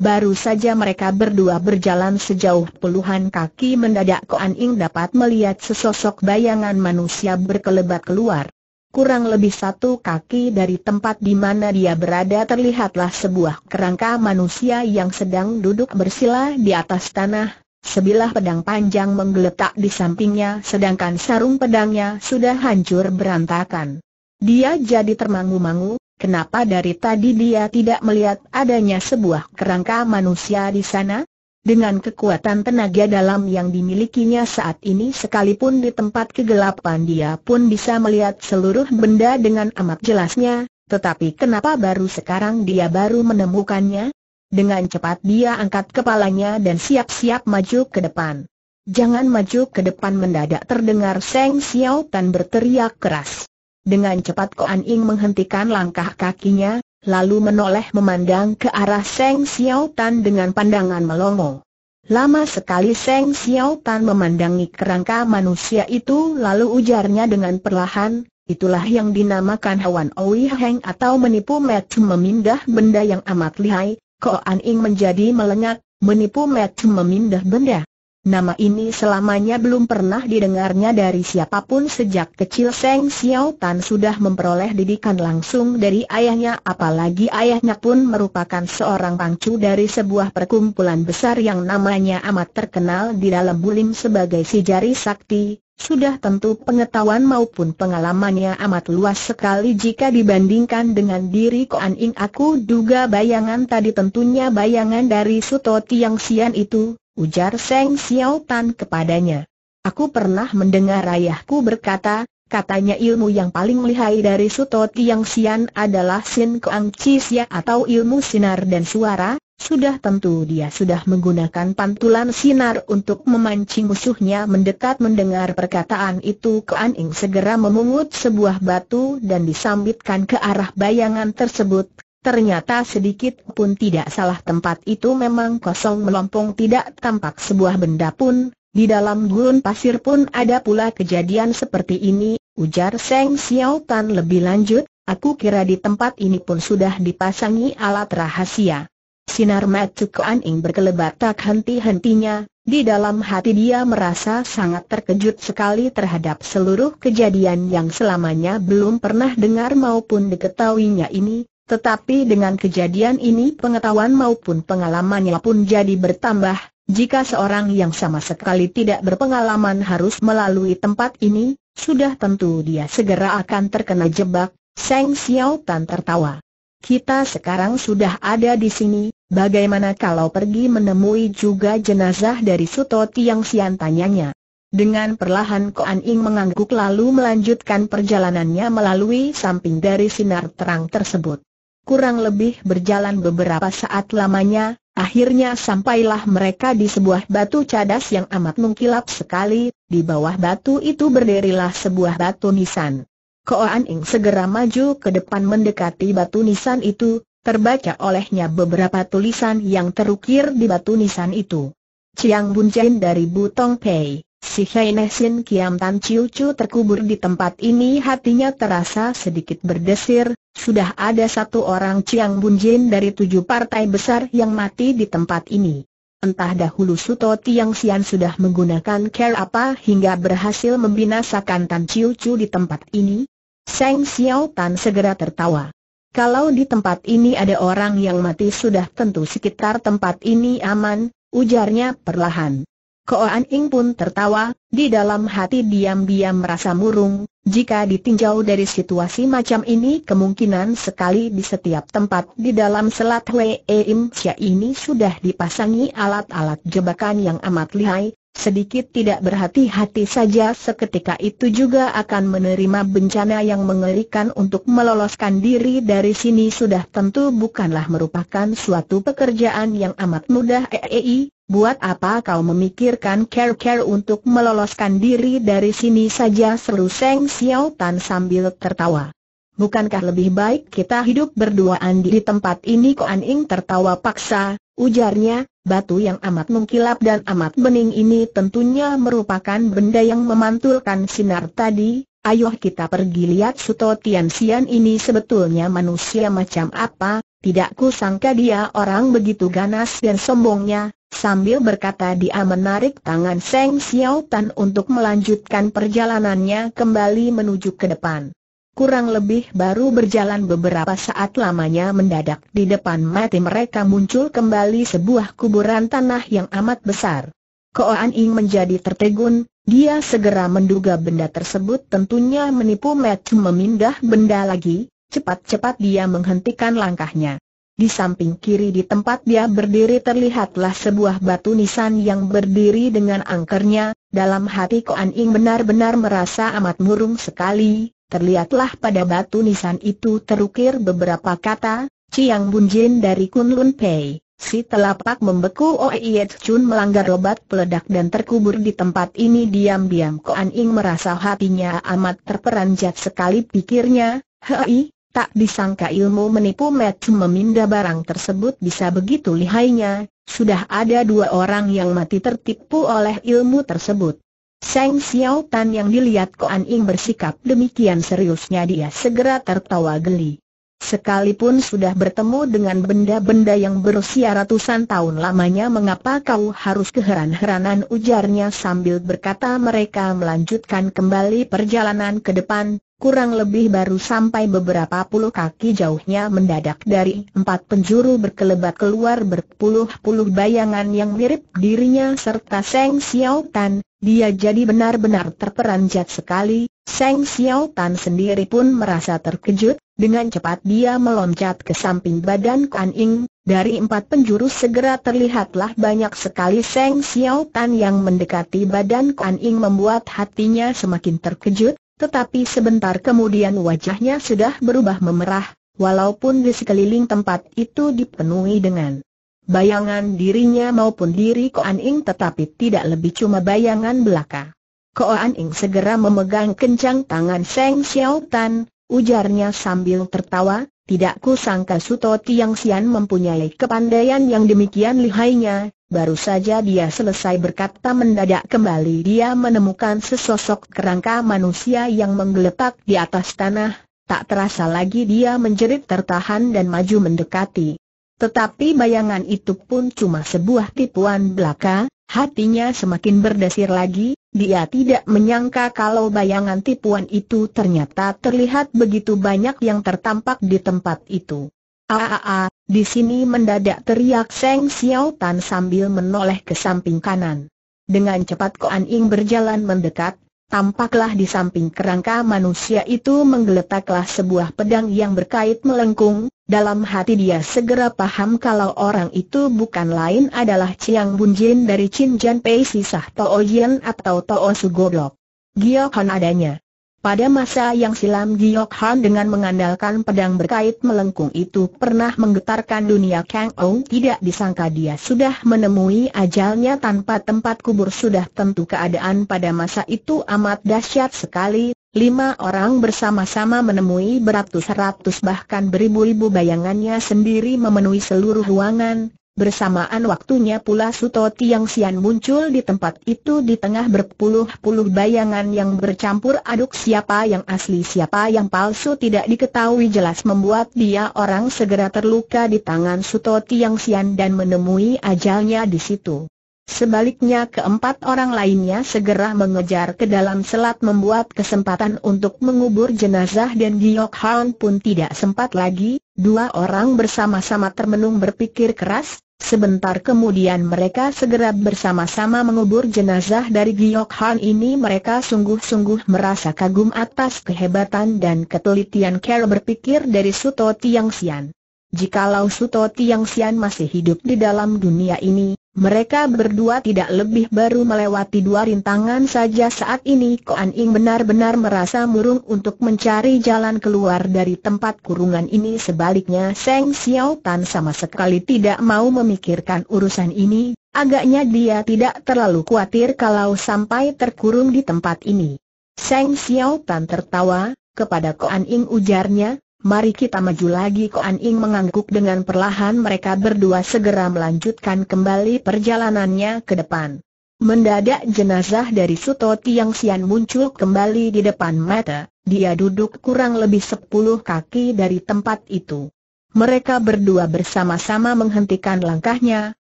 Baru saja mereka berdua berjalan sejauh puluhan kaki mendadak Koan Ing dapat melihat sesosok bayangan manusia berkelebat keluar. Kurang lebih satu kaki dari tempat di mana dia berada terlihatlah sebuah kerangka manusia yang sedang duduk bersila di atas tanah, Sebilah pedang panjang menggeletak di sampingnya sedangkan sarung pedangnya sudah hancur berantakan. Dia jadi termangu-mangu, kenapa dari tadi dia tidak melihat adanya sebuah kerangka manusia di sana? Dengan kekuatan tenaga dalam yang dimilikinya saat ini sekalipun di tempat kegelapan dia pun bisa melihat seluruh benda dengan amat jelasnya, tetapi kenapa baru sekarang dia baru menemukannya? Dengan cepat dia angkat kepalanya dan siap-siap maju ke depan. Jangan maju ke depan mendadak terdengar Seng Xiao Tan berteriak keras. Dengan cepat Koan Ying menghentikan langkah kakinya, lalu menoleh memandang ke arah Seng Xiao Tan dengan pandangan melongo. Lama sekali Seng Xiao Tan memandangi kerangka manusia itu lalu ujarnya dengan perlahan, itulah yang dinamakan hewan Oi Heng atau menipu Mat memindah benda yang amat lihai, Ko An Ing menjadi melengak, menipu Mat memindah benda. Nama ini selamanya belum pernah didengarnya dari siapapun sejak kecil Seng Xiao Tan sudah memperoleh didikan langsung dari ayahnya apalagi ayahnya pun merupakan seorang pangcu dari sebuah perkumpulan besar yang namanya amat terkenal di dalam bulim sebagai si jari sakti, sudah tentu pengetahuan maupun pengalamannya amat luas sekali jika dibandingkan dengan diri Koan Ing aku duga bayangan tadi tentunya bayangan dari Suto Tiang Sian itu ujar Seng Xiao Tan kepadanya. Aku pernah mendengar ayahku berkata, katanya ilmu yang paling lihai dari Suto Tiang Sian adalah Sin Kuang Cia atau ilmu sinar dan suara, sudah tentu dia sudah menggunakan pantulan sinar untuk memancing musuhnya mendekat mendengar perkataan itu Kuan Ing segera memungut sebuah batu dan disambitkan ke arah bayangan tersebut, Ternyata sedikit pun tidak salah tempat itu memang kosong melompong tidak tampak sebuah benda pun, di dalam gurun pasir pun ada pula kejadian seperti ini, ujar Seng Xiao Tan lebih lanjut, aku kira di tempat ini pun sudah dipasangi alat rahasia. Sinar Matsu An Ying berkelebat tak henti-hentinya, di dalam hati dia merasa sangat terkejut sekali terhadap seluruh kejadian yang selamanya belum pernah dengar maupun diketahuinya ini, tetapi dengan kejadian ini pengetahuan maupun pengalamannya pun jadi bertambah, jika seorang yang sama sekali tidak berpengalaman harus melalui tempat ini, sudah tentu dia segera akan terkena jebak, Seng Xiao Tan tertawa. Kita sekarang sudah ada di sini, bagaimana kalau pergi menemui juga jenazah dari Suto Tiang Sian tanyanya. Dengan perlahan Koan Ing mengangguk lalu melanjutkan perjalanannya melalui samping dari sinar terang tersebut kurang lebih berjalan beberapa saat lamanya, akhirnya sampailah mereka di sebuah batu cadas yang amat mengkilap sekali, di bawah batu itu berdirilah sebuah batu nisan. Koan Ing segera maju ke depan mendekati batu nisan itu, terbaca olehnya beberapa tulisan yang terukir di batu nisan itu. Chiang Jin dari Butong Pei. Si Heinesin Kiam Tan Chiu Chu terkubur di tempat ini hatinya terasa sedikit berdesir, sudah ada satu orang Chiang Bun Jin dari tujuh partai besar yang mati di tempat ini. Entah dahulu Suto Tiang Sian sudah menggunakan care apa hingga berhasil membinasakan Tan Chiu Chu di tempat ini? Seng Xiao Tan segera tertawa. Kalau di tempat ini ada orang yang mati sudah tentu sekitar tempat ini aman, ujarnya perlahan. Koan Ing pun tertawa, di dalam hati diam-diam merasa murung, jika ditinjau dari situasi macam ini kemungkinan sekali di setiap tempat di dalam selat Wei Im Sia ini sudah dipasangi alat-alat jebakan yang amat lihai, sedikit tidak berhati-hati saja seketika itu juga akan menerima bencana yang mengerikan untuk meloloskan diri dari sini sudah tentu bukanlah merupakan suatu pekerjaan yang amat mudah EEI, buat apa kau memikirkan care-care untuk meloloskan diri dari sini saja seru Seng Xiao Tan sambil tertawa. Bukankah lebih baik kita hidup berduaan di tempat ini Koan Ing tertawa paksa, ujarnya, batu yang amat mengkilap dan amat bening ini tentunya merupakan benda yang memantulkan sinar tadi, ayo kita pergi lihat Suto Tian Sian ini sebetulnya manusia macam apa, tidak kusangka dia orang begitu ganas dan sombongnya, Sambil berkata dia menarik tangan Seng Xiao Tan untuk melanjutkan perjalanannya kembali menuju ke depan. Kurang lebih baru berjalan beberapa saat lamanya mendadak di depan mati mereka muncul kembali sebuah kuburan tanah yang amat besar. An Ing menjadi tertegun, dia segera menduga benda tersebut tentunya menipu Matthew memindah benda lagi, cepat-cepat dia menghentikan langkahnya. Di samping kiri di tempat dia berdiri terlihatlah sebuah batu nisan yang berdiri dengan angkernya, dalam hati Koan Ing benar-benar merasa amat murung sekali, terlihatlah pada batu nisan itu terukir beberapa kata, Ciang Bunjin dari Kunlun Pei. Si telapak membeku Oeyet Chun melanggar obat peledak dan terkubur di tempat ini diam-diam Koan Ing merasa hatinya amat terperanjat sekali pikirnya, Hei, Tak disangka ilmu menipu Matthew meminda barang tersebut bisa begitu lihainya, sudah ada dua orang yang mati tertipu oleh ilmu tersebut. Seng Xiao Tan yang dilihat Koan Ing bersikap demikian seriusnya dia segera tertawa geli. Sekalipun sudah bertemu dengan benda-benda yang berusia ratusan tahun lamanya mengapa kau harus keheran-heranan ujarnya sambil berkata mereka melanjutkan kembali perjalanan ke depan, kurang lebih baru sampai beberapa puluh kaki jauhnya mendadak dari empat penjuru berkelebat keluar berpuluh-puluh bayangan yang mirip dirinya serta Seng Xiao Tan, dia jadi benar-benar terperanjat sekali, Seng Xiao Tan sendiri pun merasa terkejut, dengan cepat dia meloncat ke samping badan Kuan Ying. dari empat penjuru segera terlihatlah banyak sekali Seng Xiao Tan yang mendekati badan Kuan Ying, membuat hatinya semakin terkejut, tetapi sebentar kemudian wajahnya sudah berubah memerah, walaupun di sekeliling tempat itu dipenuhi dengan bayangan dirinya maupun diri Koan Ing tetapi tidak lebih cuma bayangan belaka. Koan Ing segera memegang kencang tangan Seng Xiao Tan, ujarnya sambil tertawa, tidak kusangka Suto Tiang Sian mempunyai kepandaian yang demikian lihainya, Baru saja dia selesai berkata mendadak kembali dia menemukan sesosok kerangka manusia yang menggeletak di atas tanah, tak terasa lagi dia menjerit tertahan dan maju mendekati. Tetapi bayangan itu pun cuma sebuah tipuan belaka, hatinya semakin berdesir lagi, dia tidak menyangka kalau bayangan tipuan itu ternyata terlihat begitu banyak yang tertampak di tempat itu. Aaaa, di sini mendadak teriak Seng Xiao Tan sambil menoleh ke samping kanan. Dengan cepat Koan Ing berjalan mendekat, tampaklah di samping kerangka manusia itu menggeletaklah sebuah pedang yang berkait melengkung, dalam hati dia segera paham kalau orang itu bukan lain adalah Chiang Bunjin dari Chin Jian Pei Sisah Tao Yen atau Tao Sugoblok. Gio adanya. Pada masa yang silam Giok Han dengan mengandalkan pedang berkait melengkung itu pernah menggetarkan dunia Kang Ou tidak disangka dia sudah menemui ajalnya tanpa tempat kubur sudah tentu keadaan pada masa itu amat dahsyat sekali, lima orang bersama-sama menemui beratus-ratus bahkan beribu-ribu bayangannya sendiri memenuhi seluruh ruangan, Bersamaan waktunya pula Suto Tiang Sian muncul di tempat itu di tengah berpuluh-puluh bayangan yang bercampur aduk siapa yang asli siapa yang palsu tidak diketahui jelas membuat dia orang segera terluka di tangan Suto Tiang Sian dan menemui ajalnya di situ. Sebaliknya keempat orang lainnya segera mengejar ke dalam selat membuat kesempatan untuk mengubur jenazah dan Giok Han pun tidak sempat lagi, dua orang bersama-sama termenung berpikir keras, Sebentar kemudian mereka segera bersama-sama mengubur jenazah dari Giok Han ini mereka sungguh-sungguh merasa kagum atas kehebatan dan ketelitian Carol berpikir dari Suto Tiang Xian. Jikalau Suto Tiang Sian masih hidup di dalam dunia ini, mereka berdua tidak lebih baru melewati dua rintangan saja saat ini Koan Ing benar-benar merasa murung untuk mencari jalan keluar dari tempat kurungan ini Sebaliknya Seng Xiao Tan sama sekali tidak mau memikirkan urusan ini, agaknya dia tidak terlalu khawatir kalau sampai terkurung di tempat ini Seng Xiao Tan tertawa, kepada Koan Ing ujarnya, mari kita maju lagi Koan Ing mengangguk dengan perlahan mereka berdua segera melanjutkan kembali perjalanannya ke depan. Mendadak jenazah dari Suto Tiang Sian muncul kembali di depan mata, dia duduk kurang lebih sepuluh kaki dari tempat itu. Mereka berdua bersama-sama menghentikan langkahnya,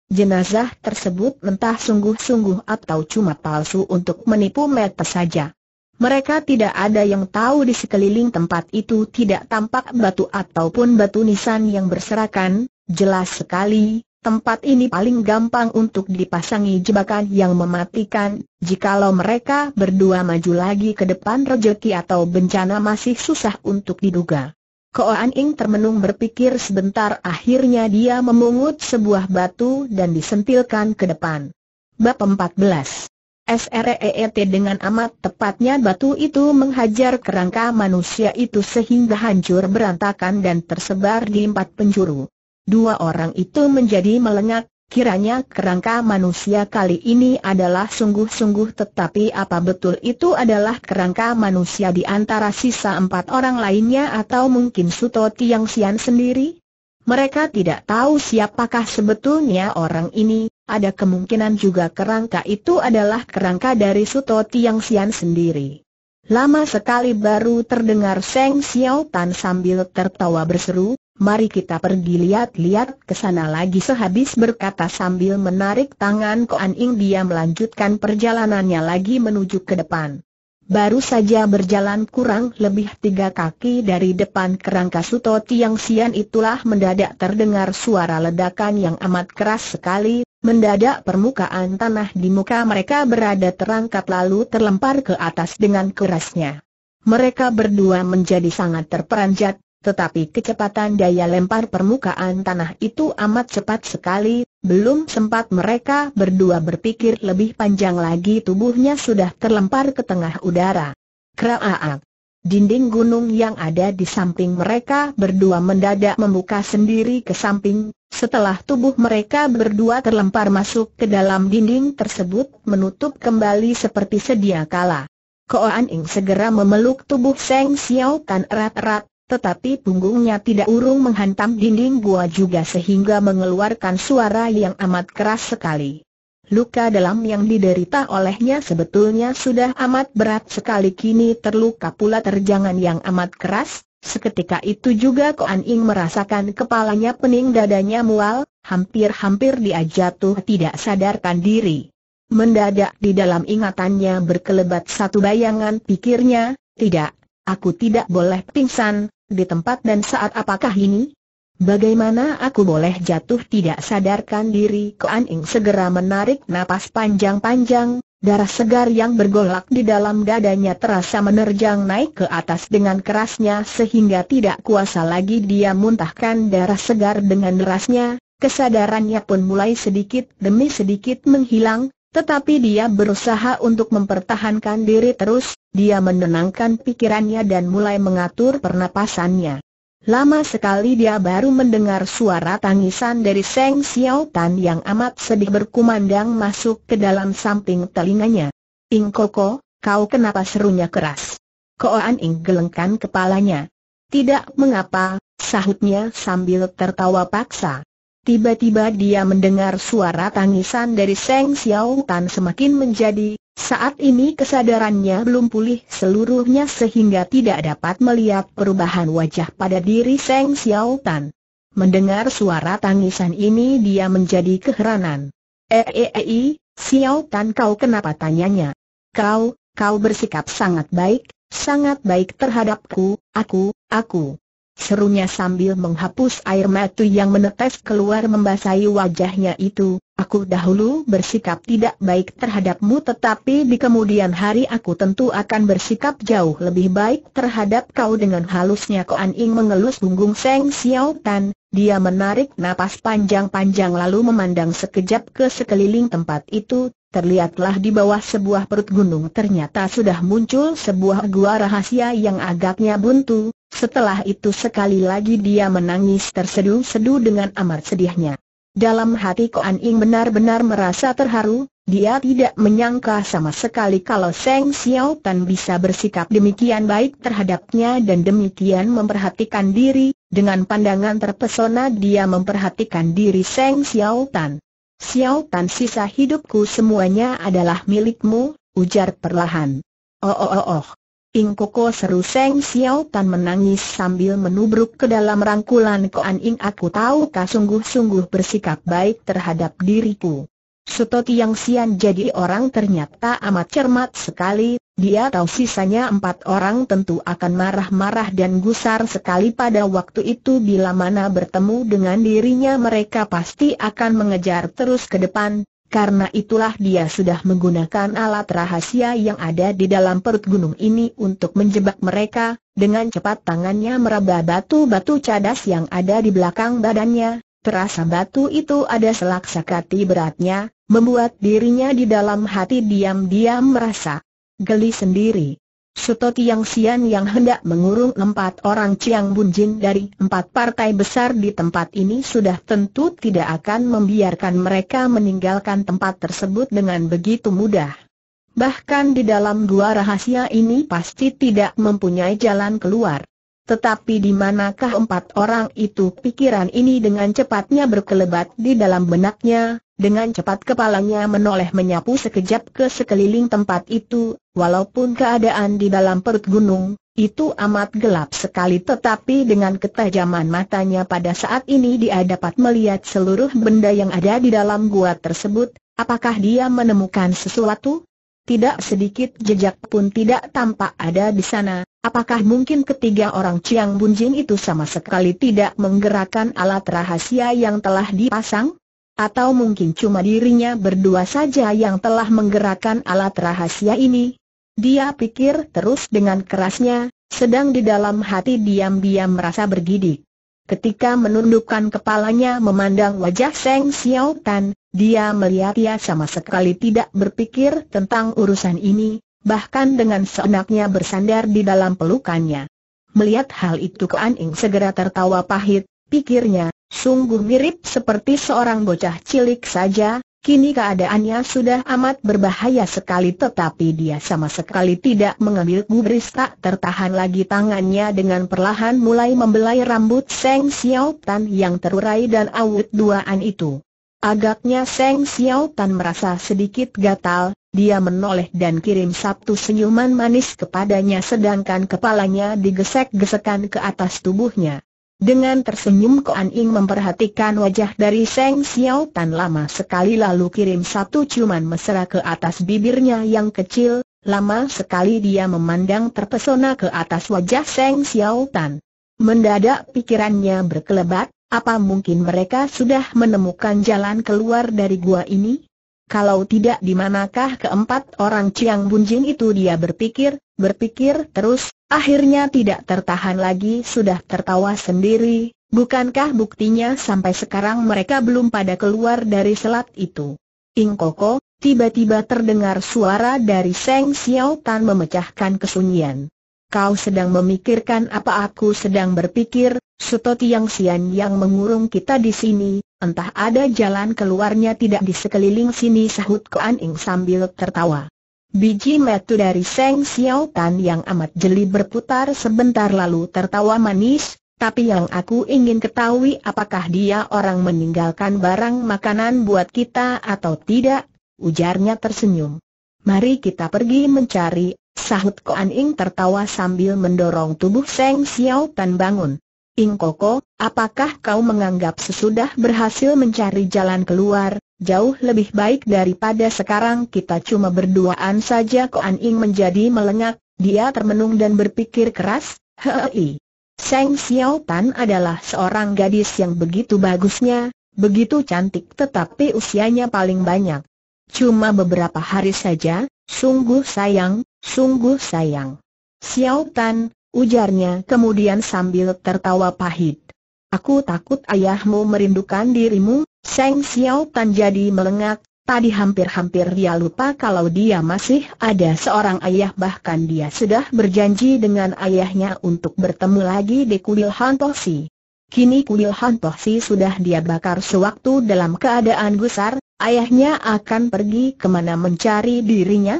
jenazah tersebut entah sungguh-sungguh atau cuma palsu untuk menipu mata saja. Mereka tidak ada yang tahu di sekeliling tempat itu tidak tampak batu ataupun batu nisan yang berserakan, jelas sekali, tempat ini paling gampang untuk dipasangi jebakan yang mematikan, jikalau mereka berdua maju lagi ke depan rejeki atau bencana masih susah untuk diduga. Koan Ing termenung berpikir sebentar akhirnya dia memungut sebuah batu dan disentilkan ke depan. Bab 14 SREET dengan amat tepatnya batu itu menghajar kerangka manusia itu sehingga hancur berantakan dan tersebar di empat penjuru. Dua orang itu menjadi melengak, kiranya kerangka manusia kali ini adalah sungguh-sungguh tetapi apa betul itu adalah kerangka manusia di antara sisa empat orang lainnya atau mungkin Suto Tiang Sian sendiri? Mereka tidak tahu siapakah sebetulnya orang ini, ada kemungkinan juga kerangka itu adalah kerangka dari Suto Tiang Sian sendiri. Lama sekali baru terdengar Seng Xiao Tan sambil tertawa berseru, mari kita pergi lihat-lihat ke sana lagi sehabis berkata sambil menarik tangan Koan Ing dia melanjutkan perjalanannya lagi menuju ke depan. Baru saja berjalan kurang lebih tiga kaki dari depan kerangka Suto Tiang Sian itulah mendadak terdengar suara ledakan yang amat keras sekali, Mendadak permukaan tanah di muka mereka berada terangkat lalu terlempar ke atas dengan kerasnya. Mereka berdua menjadi sangat terperanjat, tetapi kecepatan daya lempar permukaan tanah itu amat cepat sekali, belum sempat mereka berdua berpikir lebih panjang lagi tubuhnya sudah terlempar ke tengah udara. Kraaak! Dinding gunung yang ada di samping mereka berdua mendadak membuka sendiri ke samping, setelah tubuh mereka berdua terlempar masuk ke dalam dinding tersebut menutup kembali seperti sedia kala. Koan Ing segera memeluk tubuh Seng Xiao Tan erat-erat, tetapi punggungnya tidak urung menghantam dinding gua juga sehingga mengeluarkan suara yang amat keras sekali. Luka dalam yang diderita olehnya sebetulnya sudah amat berat sekali kini terluka pula terjangan yang amat keras, seketika itu juga Koan Ing merasakan kepalanya pening dadanya mual, hampir-hampir dia jatuh tidak sadarkan diri. Mendadak di dalam ingatannya berkelebat satu bayangan pikirnya, tidak, aku tidak boleh pingsan, di tempat dan saat apakah ini? Bagaimana aku boleh jatuh tidak sadarkan diri? Kuan Ing segera menarik napas panjang-panjang, darah segar yang bergolak di dalam dadanya terasa menerjang naik ke atas dengan kerasnya sehingga tidak kuasa lagi dia muntahkan darah segar dengan derasnya, kesadarannya pun mulai sedikit demi sedikit menghilang, tetapi dia berusaha untuk mempertahankan diri terus, dia menenangkan pikirannya dan mulai mengatur pernapasannya. Lama sekali dia baru mendengar suara tangisan dari Seng Xiao Tan yang amat sedih berkumandang masuk ke dalam samping telinganya. Ing Koko, kau kenapa serunya keras? Koan Ing gelengkan kepalanya. Tidak mengapa, sahutnya sambil tertawa paksa. Tiba-tiba dia mendengar suara tangisan dari Seng Xiao Tan semakin menjadi, saat ini kesadarannya belum pulih seluruhnya sehingga tidak dapat melihat perubahan wajah pada diri Seng Xiao Tan. Mendengar suara tangisan ini dia menjadi keheranan. Eeei, eh, eh, eh, Xiao Tan kau kenapa tanyanya? Kau, kau bersikap sangat baik, sangat baik terhadapku, aku, aku serunya sambil menghapus air mata yang menetes keluar membasahi wajahnya itu, aku dahulu bersikap tidak baik terhadapmu tetapi di kemudian hari aku tentu akan bersikap jauh lebih baik terhadap kau dengan halusnya Koan Ing mengelus punggung Seng Xiao Tan, dia menarik napas panjang-panjang lalu memandang sekejap ke sekeliling tempat itu, Terlihatlah di bawah sebuah perut gunung ternyata sudah muncul sebuah gua rahasia yang agaknya buntu, setelah itu sekali lagi dia menangis tersedu-sedu dengan amat sedihnya. Dalam hati Koan Ing benar-benar merasa terharu, dia tidak menyangka sama sekali kalau Seng Xiao Tan bisa bersikap demikian baik terhadapnya dan demikian memperhatikan diri, dengan pandangan terpesona dia memperhatikan diri Seng Xiao Tan. Xiao Tan sisa hidupku semuanya adalah milikmu, ujar perlahan. Oh oh oh oh. Ing Koko seru Seng Xiao Tan menangis sambil menubruk ke dalam rangkulan Koan Ing aku tahu kau sungguh-sungguh bersikap baik terhadap diriku. Suto Tiang Sian jadi orang ternyata amat cermat sekali, dia tahu sisanya empat orang tentu akan marah-marah dan gusar sekali pada waktu itu bila mana bertemu dengan dirinya mereka pasti akan mengejar terus ke depan, karena itulah dia sudah menggunakan alat rahasia yang ada di dalam perut gunung ini untuk menjebak mereka, dengan cepat tangannya meraba batu-batu cadas yang ada di belakang badannya, terasa batu itu ada selaksakati beratnya, membuat dirinya di dalam hati diam-diam merasa geli sendiri. Suto Tiang Sian yang hendak mengurung empat orang Chiang Bun Jin dari empat partai besar di tempat ini sudah tentu tidak akan membiarkan mereka meninggalkan tempat tersebut dengan begitu mudah. Bahkan di dalam gua rahasia ini pasti tidak mempunyai jalan keluar. Tetapi di manakah empat orang itu pikiran ini dengan cepatnya berkelebat di dalam benaknya, dengan cepat kepalanya menoleh menyapu sekejap ke sekeliling tempat itu, walaupun keadaan di dalam perut gunung, itu amat gelap sekali tetapi dengan ketajaman matanya pada saat ini dia dapat melihat seluruh benda yang ada di dalam gua tersebut, apakah dia menemukan sesuatu? tidak sedikit jejak pun tidak tampak ada di sana. Apakah mungkin ketiga orang Chiang Bunjing itu sama sekali tidak menggerakkan alat rahasia yang telah dipasang? Atau mungkin cuma dirinya berdua saja yang telah menggerakkan alat rahasia ini? Dia pikir terus dengan kerasnya, sedang di dalam hati diam-diam merasa bergidik. Ketika menundukkan kepalanya memandang wajah Seng Xiao Tan, dia melihat ia sama sekali tidak berpikir tentang urusan ini, bahkan dengan seenaknya bersandar di dalam pelukannya. Melihat hal itu Kuan Ing segera tertawa pahit, pikirnya, sungguh mirip seperti seorang bocah cilik saja, kini keadaannya sudah amat berbahaya sekali tetapi dia sama sekali tidak mengambil gubris tak tertahan lagi tangannya dengan perlahan mulai membelai rambut Seng Xiao Tan yang terurai dan awet duaan itu. Agaknya Seng Xiao Tan merasa sedikit gatal, dia menoleh dan kirim satu senyuman manis kepadanya sedangkan kepalanya digesek-gesekan ke atas tubuhnya. Dengan tersenyum Koan Ing memperhatikan wajah dari Seng Xiao Tan lama sekali lalu kirim satu ciuman mesra ke atas bibirnya yang kecil, lama sekali dia memandang terpesona ke atas wajah Seng Xiao Tan. Mendadak pikirannya berkelebat, apa mungkin mereka sudah menemukan jalan keluar dari gua ini? Kalau tidak di manakah keempat orang Ciang Bunjing itu dia berpikir, berpikir terus, akhirnya tidak tertahan lagi sudah tertawa sendiri, bukankah buktinya sampai sekarang mereka belum pada keluar dari selat itu? Ing Koko, tiba-tiba terdengar suara dari Seng Xiao Tan memecahkan kesunyian. Kau sedang memikirkan apa aku sedang berpikir, Suto Tiang Sian yang mengurung kita di sini, entah ada jalan keluarnya tidak di sekeliling sini sahut Koan Ing sambil tertawa. Biji metu dari Seng Xiao Tan yang amat jeli berputar sebentar lalu tertawa manis, tapi yang aku ingin ketahui apakah dia orang meninggalkan barang makanan buat kita atau tidak, ujarnya tersenyum. Mari kita pergi mencari, sahut Koan Ing tertawa sambil mendorong tubuh Seng Xiao Tan bangun. Koko, apakah kau menganggap sesudah berhasil mencari jalan keluar, jauh lebih baik daripada sekarang kita cuma berduaan saja Koan Ing menjadi melengak, dia termenung dan berpikir keras, hei. Seng Xiao Tan adalah seorang gadis yang begitu bagusnya, begitu cantik tetapi usianya paling banyak. Cuma beberapa hari saja, sungguh sayang, sungguh sayang. Xiao Tan, ujarnya kemudian sambil tertawa pahit. Aku takut ayahmu merindukan dirimu, Seng Xiao Tan jadi melengak, tadi hampir-hampir dia lupa kalau dia masih ada seorang ayah bahkan dia sudah berjanji dengan ayahnya untuk bertemu lagi di kuil Hantosi. Kini kuil Hantosi sudah dia bakar sewaktu dalam keadaan gusar, ayahnya akan pergi kemana mencari dirinya?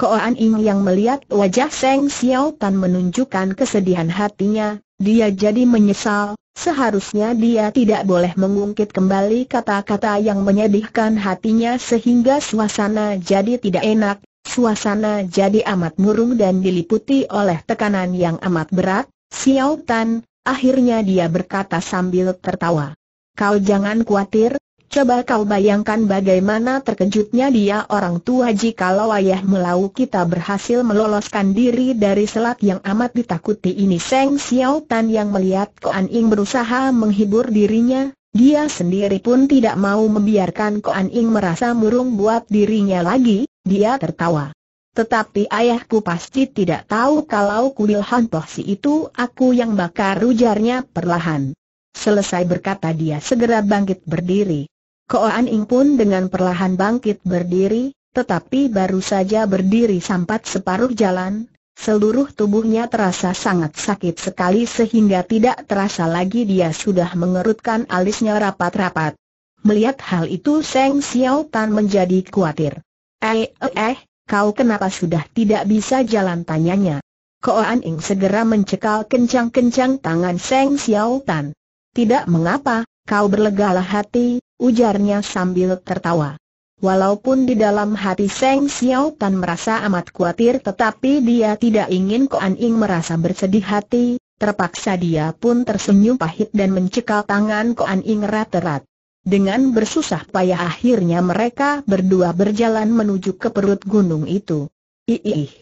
Koan Ing yang melihat wajah Seng Xiao Tan menunjukkan kesedihan hatinya, dia jadi menyesal, seharusnya dia tidak boleh mengungkit kembali kata-kata yang menyedihkan hatinya sehingga suasana jadi tidak enak, suasana jadi amat murung dan diliputi oleh tekanan yang amat berat, Xiao Tan, akhirnya dia berkata sambil tertawa. Kau jangan khawatir, Coba kau bayangkan bagaimana terkejutnya dia orang tua jikalau ayah melau kita berhasil meloloskan diri dari selat yang amat ditakuti ini Seng Xiao Tan yang melihat Koan Ing berusaha menghibur dirinya, dia sendiri pun tidak mau membiarkan Koan Ing merasa murung buat dirinya lagi, dia tertawa. Tetapi ayahku pasti tidak tahu kalau kuil si itu aku yang bakar ujarnya perlahan. Selesai berkata dia segera bangkit berdiri. Koan Ing pun dengan perlahan bangkit berdiri, tetapi baru saja berdiri sampai separuh jalan, seluruh tubuhnya terasa sangat sakit sekali sehingga tidak terasa lagi dia sudah mengerutkan alisnya rapat-rapat. Melihat hal itu Seng Xiao Tan menjadi khawatir. Eh, eh, eh, kau kenapa sudah tidak bisa jalan tanyanya? Koan Ing segera mencekal kencang-kencang tangan Seng Xiao Tan. Tidak mengapa, kau berlegalah hati, ujarnya sambil tertawa. Walaupun di dalam hati Seng Xiao Tan merasa amat khawatir tetapi dia tidak ingin Koan Ying merasa bersedih hati, terpaksa dia pun tersenyum pahit dan mencekal tangan Koan Ying rat-rat. Dengan bersusah payah akhirnya mereka berdua berjalan menuju ke perut gunung itu. Iih.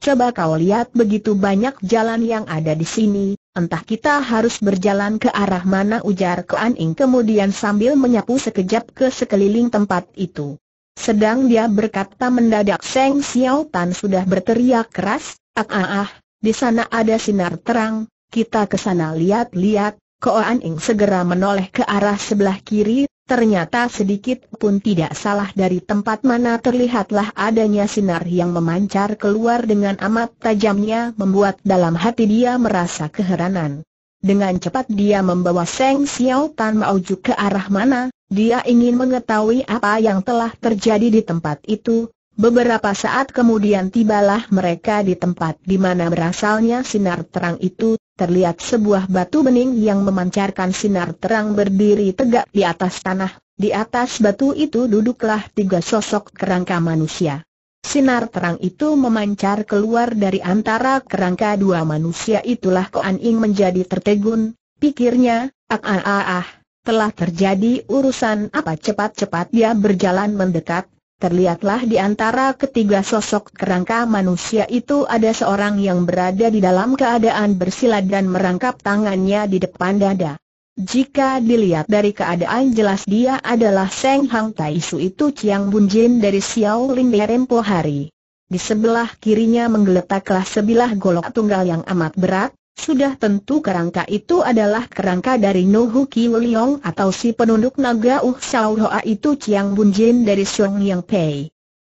Coba kau lihat begitu banyak jalan yang ada di sini, Entah kita harus berjalan ke arah mana ujar Kuan Ing kemudian sambil menyapu sekejap ke sekeliling tempat itu. Sedang dia berkata mendadak Seng Xiao Tan sudah berteriak keras, ah ah ah, di sana ada sinar terang, kita ke sana lihat-lihat, An Ing segera menoleh ke arah sebelah kiri, Ternyata sedikit pun tidak salah dari tempat mana terlihatlah adanya sinar yang memancar keluar dengan amat tajamnya membuat dalam hati dia merasa keheranan. Dengan cepat dia membawa Seng Xiao Tan Mauju ke arah mana, dia ingin mengetahui apa yang telah terjadi di tempat itu, Beberapa saat kemudian tibalah mereka di tempat di mana berasalnya sinar terang itu, terlihat sebuah batu bening yang memancarkan sinar terang berdiri tegak di atas tanah, di atas batu itu duduklah tiga sosok kerangka manusia. Sinar terang itu memancar keluar dari antara kerangka dua manusia itulah Koan Ing menjadi tertegun, pikirnya, ah ah ah ah, telah terjadi urusan apa cepat-cepat dia berjalan mendekat, Terlihatlah di antara ketiga sosok kerangka manusia itu ada seorang yang berada di dalam keadaan bersilat dan merangkap tangannya di depan dada. Jika dilihat dari keadaan jelas dia adalah Seng Hang Tai Su itu Chiang Bun Jin dari Xiao Ling Rempo Hari. Di sebelah kirinya menggeletaklah sebilah golok tunggal yang amat berat, sudah tentu kerangka itu adalah kerangka dari Nohu Kiu atau si penunduk naga Uh Sao Hoa itu Chiang Bun dari Xiong Yang Pei.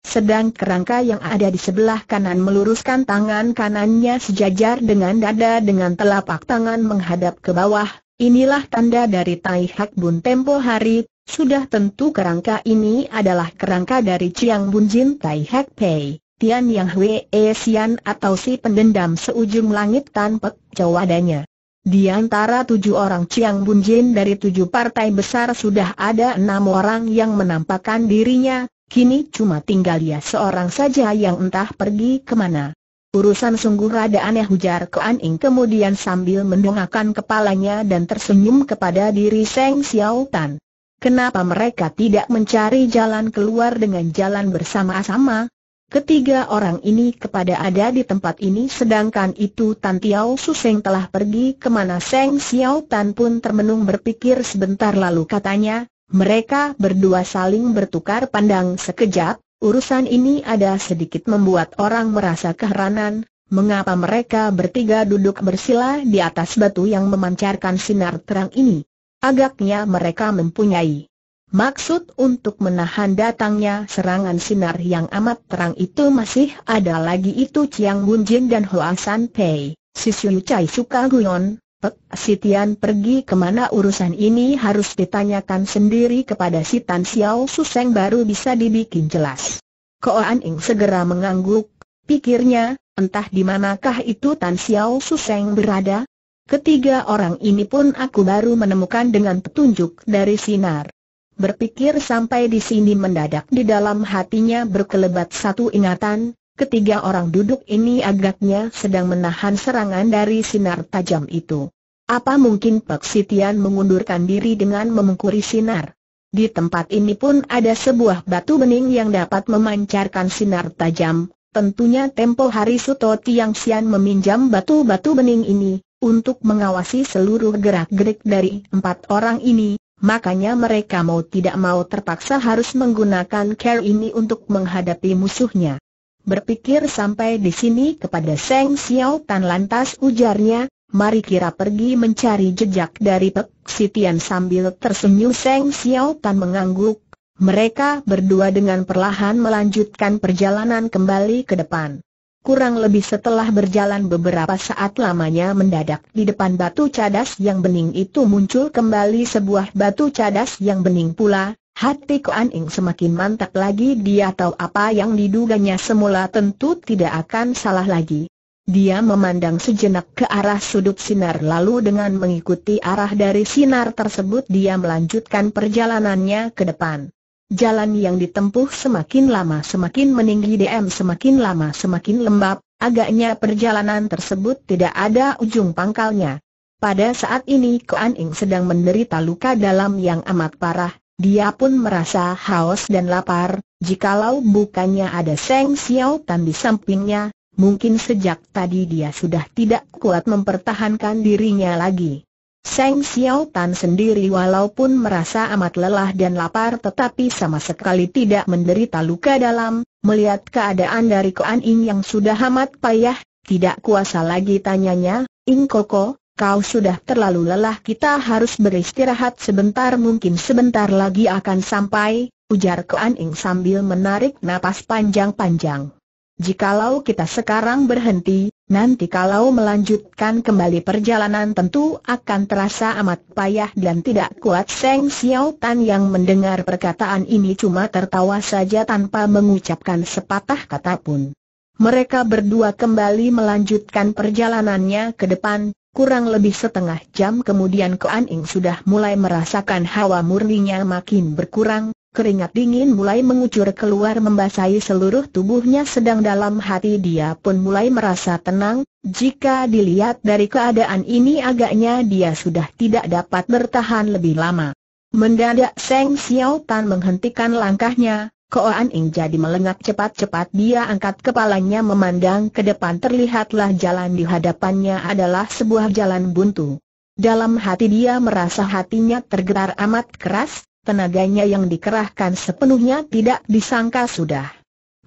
Sedang kerangka yang ada di sebelah kanan meluruskan tangan kanannya sejajar dengan dada dengan telapak tangan menghadap ke bawah, inilah tanda dari Tai Hak Bun tempo hari, sudah tentu kerangka ini adalah kerangka dari Chiang Bunjin Jin Tai Hak Pei. Tian Yang Hui e Sian atau si pendendam seujung langit tanpa jawadanya. Diantara Di antara tujuh orang Chiang Jin dari tujuh partai besar sudah ada enam orang yang menampakkan dirinya, kini cuma tinggal dia seorang saja yang entah pergi kemana. Urusan sungguh rada aneh hujar Kuan Ing kemudian sambil mendongakkan kepalanya dan tersenyum kepada diri Seng Xiao Tan. Kenapa mereka tidak mencari jalan keluar dengan jalan bersama-sama? Ketiga orang ini kepada ada di tempat ini sedangkan itu Tan Tiao Suseng telah pergi kemana Seng Xiao Tan pun termenung berpikir sebentar lalu katanya, mereka berdua saling bertukar pandang sekejap, urusan ini ada sedikit membuat orang merasa keheranan, mengapa mereka bertiga duduk bersila di atas batu yang memancarkan sinar terang ini. Agaknya mereka mempunyai Maksud untuk menahan datangnya serangan sinar yang amat terang itu masih ada lagi itu Chiang Bunjin dan Hoa San Pei, si Siu Chai Suka Guyon, Pek Sitian pergi kemana urusan ini harus ditanyakan sendiri kepada si Tan Xiao Suseng baru bisa dibikin jelas. Koan Ing segera mengangguk, pikirnya, entah di manakah itu Tan Xiao Suseng berada? Ketiga orang ini pun aku baru menemukan dengan petunjuk dari sinar. Berpikir sampai di sini mendadak di dalam hatinya berkelebat satu ingatan, ketiga orang duduk ini agaknya sedang menahan serangan dari sinar tajam itu. Apa mungkin Pak Sitian mengundurkan diri dengan memengkuri sinar? Di tempat ini pun ada sebuah batu bening yang dapat memancarkan sinar tajam. Tentunya tempo hari Suto Tiang Sian meminjam batu-batu bening ini, untuk mengawasi seluruh gerak-gerik dari empat orang ini, makanya mereka mau tidak mau terpaksa harus menggunakan care ini untuk menghadapi musuhnya. Berpikir sampai di sini kepada Seng Xiao Tan lantas ujarnya, mari kira pergi mencari jejak dari Pek Sitian sambil tersenyum Seng Xiao Tan mengangguk. Mereka berdua dengan perlahan melanjutkan perjalanan kembali ke depan. Kurang lebih setelah berjalan beberapa saat lamanya mendadak di depan batu cadas yang bening itu muncul kembali sebuah batu cadas yang bening pula, hati Kuan Ing semakin mantap lagi dia tahu apa yang diduganya semula tentu tidak akan salah lagi. Dia memandang sejenak ke arah sudut sinar lalu dengan mengikuti arah dari sinar tersebut dia melanjutkan perjalanannya ke depan. Jalan yang ditempuh semakin lama semakin meninggi DM semakin lama semakin lembab, agaknya perjalanan tersebut tidak ada ujung pangkalnya. Pada saat ini Koan Ing sedang menderita luka dalam yang amat parah, dia pun merasa haus dan lapar, jikalau bukannya ada Seng Xiao Tan di sampingnya, mungkin sejak tadi dia sudah tidak kuat mempertahankan dirinya lagi. Seng Xiao Tan sendiri walaupun merasa amat lelah dan lapar tetapi sama sekali tidak menderita luka dalam, melihat keadaan dari Kuan Ying yang sudah amat payah, tidak kuasa lagi tanyanya, Ing Koko, kau sudah terlalu lelah kita harus beristirahat sebentar mungkin sebentar lagi akan sampai, ujar Kuan Ying sambil menarik napas panjang-panjang. Jikalau kita sekarang berhenti, nanti kalau melanjutkan kembali perjalanan tentu akan terasa amat payah dan tidak kuat Seng Xiao Tan yang mendengar perkataan ini cuma tertawa saja tanpa mengucapkan sepatah kata pun. Mereka berdua kembali melanjutkan perjalanannya ke depan, kurang lebih setengah jam kemudian Koan Ing sudah mulai merasakan hawa murninya makin berkurang, keringat dingin mulai mengucur keluar membasahi seluruh tubuhnya sedang dalam hati dia pun mulai merasa tenang, jika dilihat dari keadaan ini agaknya dia sudah tidak dapat bertahan lebih lama. Mendadak Seng Xiao Tan menghentikan langkahnya, An Ing jadi melengak cepat-cepat dia angkat kepalanya memandang ke depan terlihatlah jalan di hadapannya adalah sebuah jalan buntu. Dalam hati dia merasa hatinya tergerar amat keras, tenaganya yang dikerahkan sepenuhnya tidak disangka sudah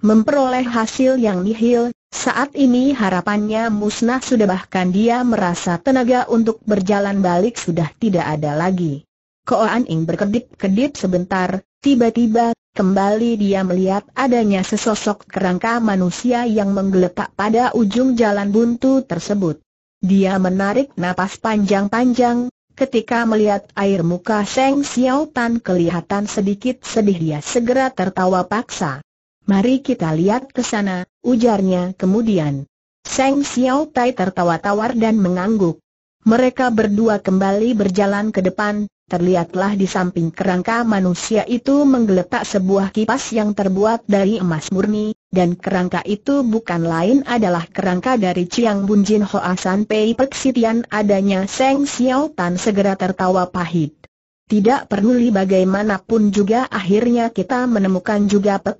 memperoleh hasil yang nihil, saat ini harapannya musnah sudah bahkan dia merasa tenaga untuk berjalan balik sudah tidak ada lagi. Koan Ing berkedip-kedip sebentar, tiba-tiba, kembali dia melihat adanya sesosok kerangka manusia yang menggeletak pada ujung jalan buntu tersebut. Dia menarik napas panjang-panjang, Ketika melihat air muka Seng Xiao Tan kelihatan sedikit sedih dia segera tertawa paksa. Mari kita lihat ke sana, ujarnya kemudian. Seng Xiao Tai tertawa tawar dan mengangguk. Mereka berdua kembali berjalan ke depan, Terlihatlah di samping kerangka manusia itu menggeletak sebuah kipas yang terbuat dari emas murni, dan kerangka itu bukan lain adalah kerangka dari Chiang Bun Jin Hoa San Pei Pek adanya Seng Xiao Tan segera tertawa pahit. Tidak peduli bagaimanapun juga akhirnya kita menemukan juga Pek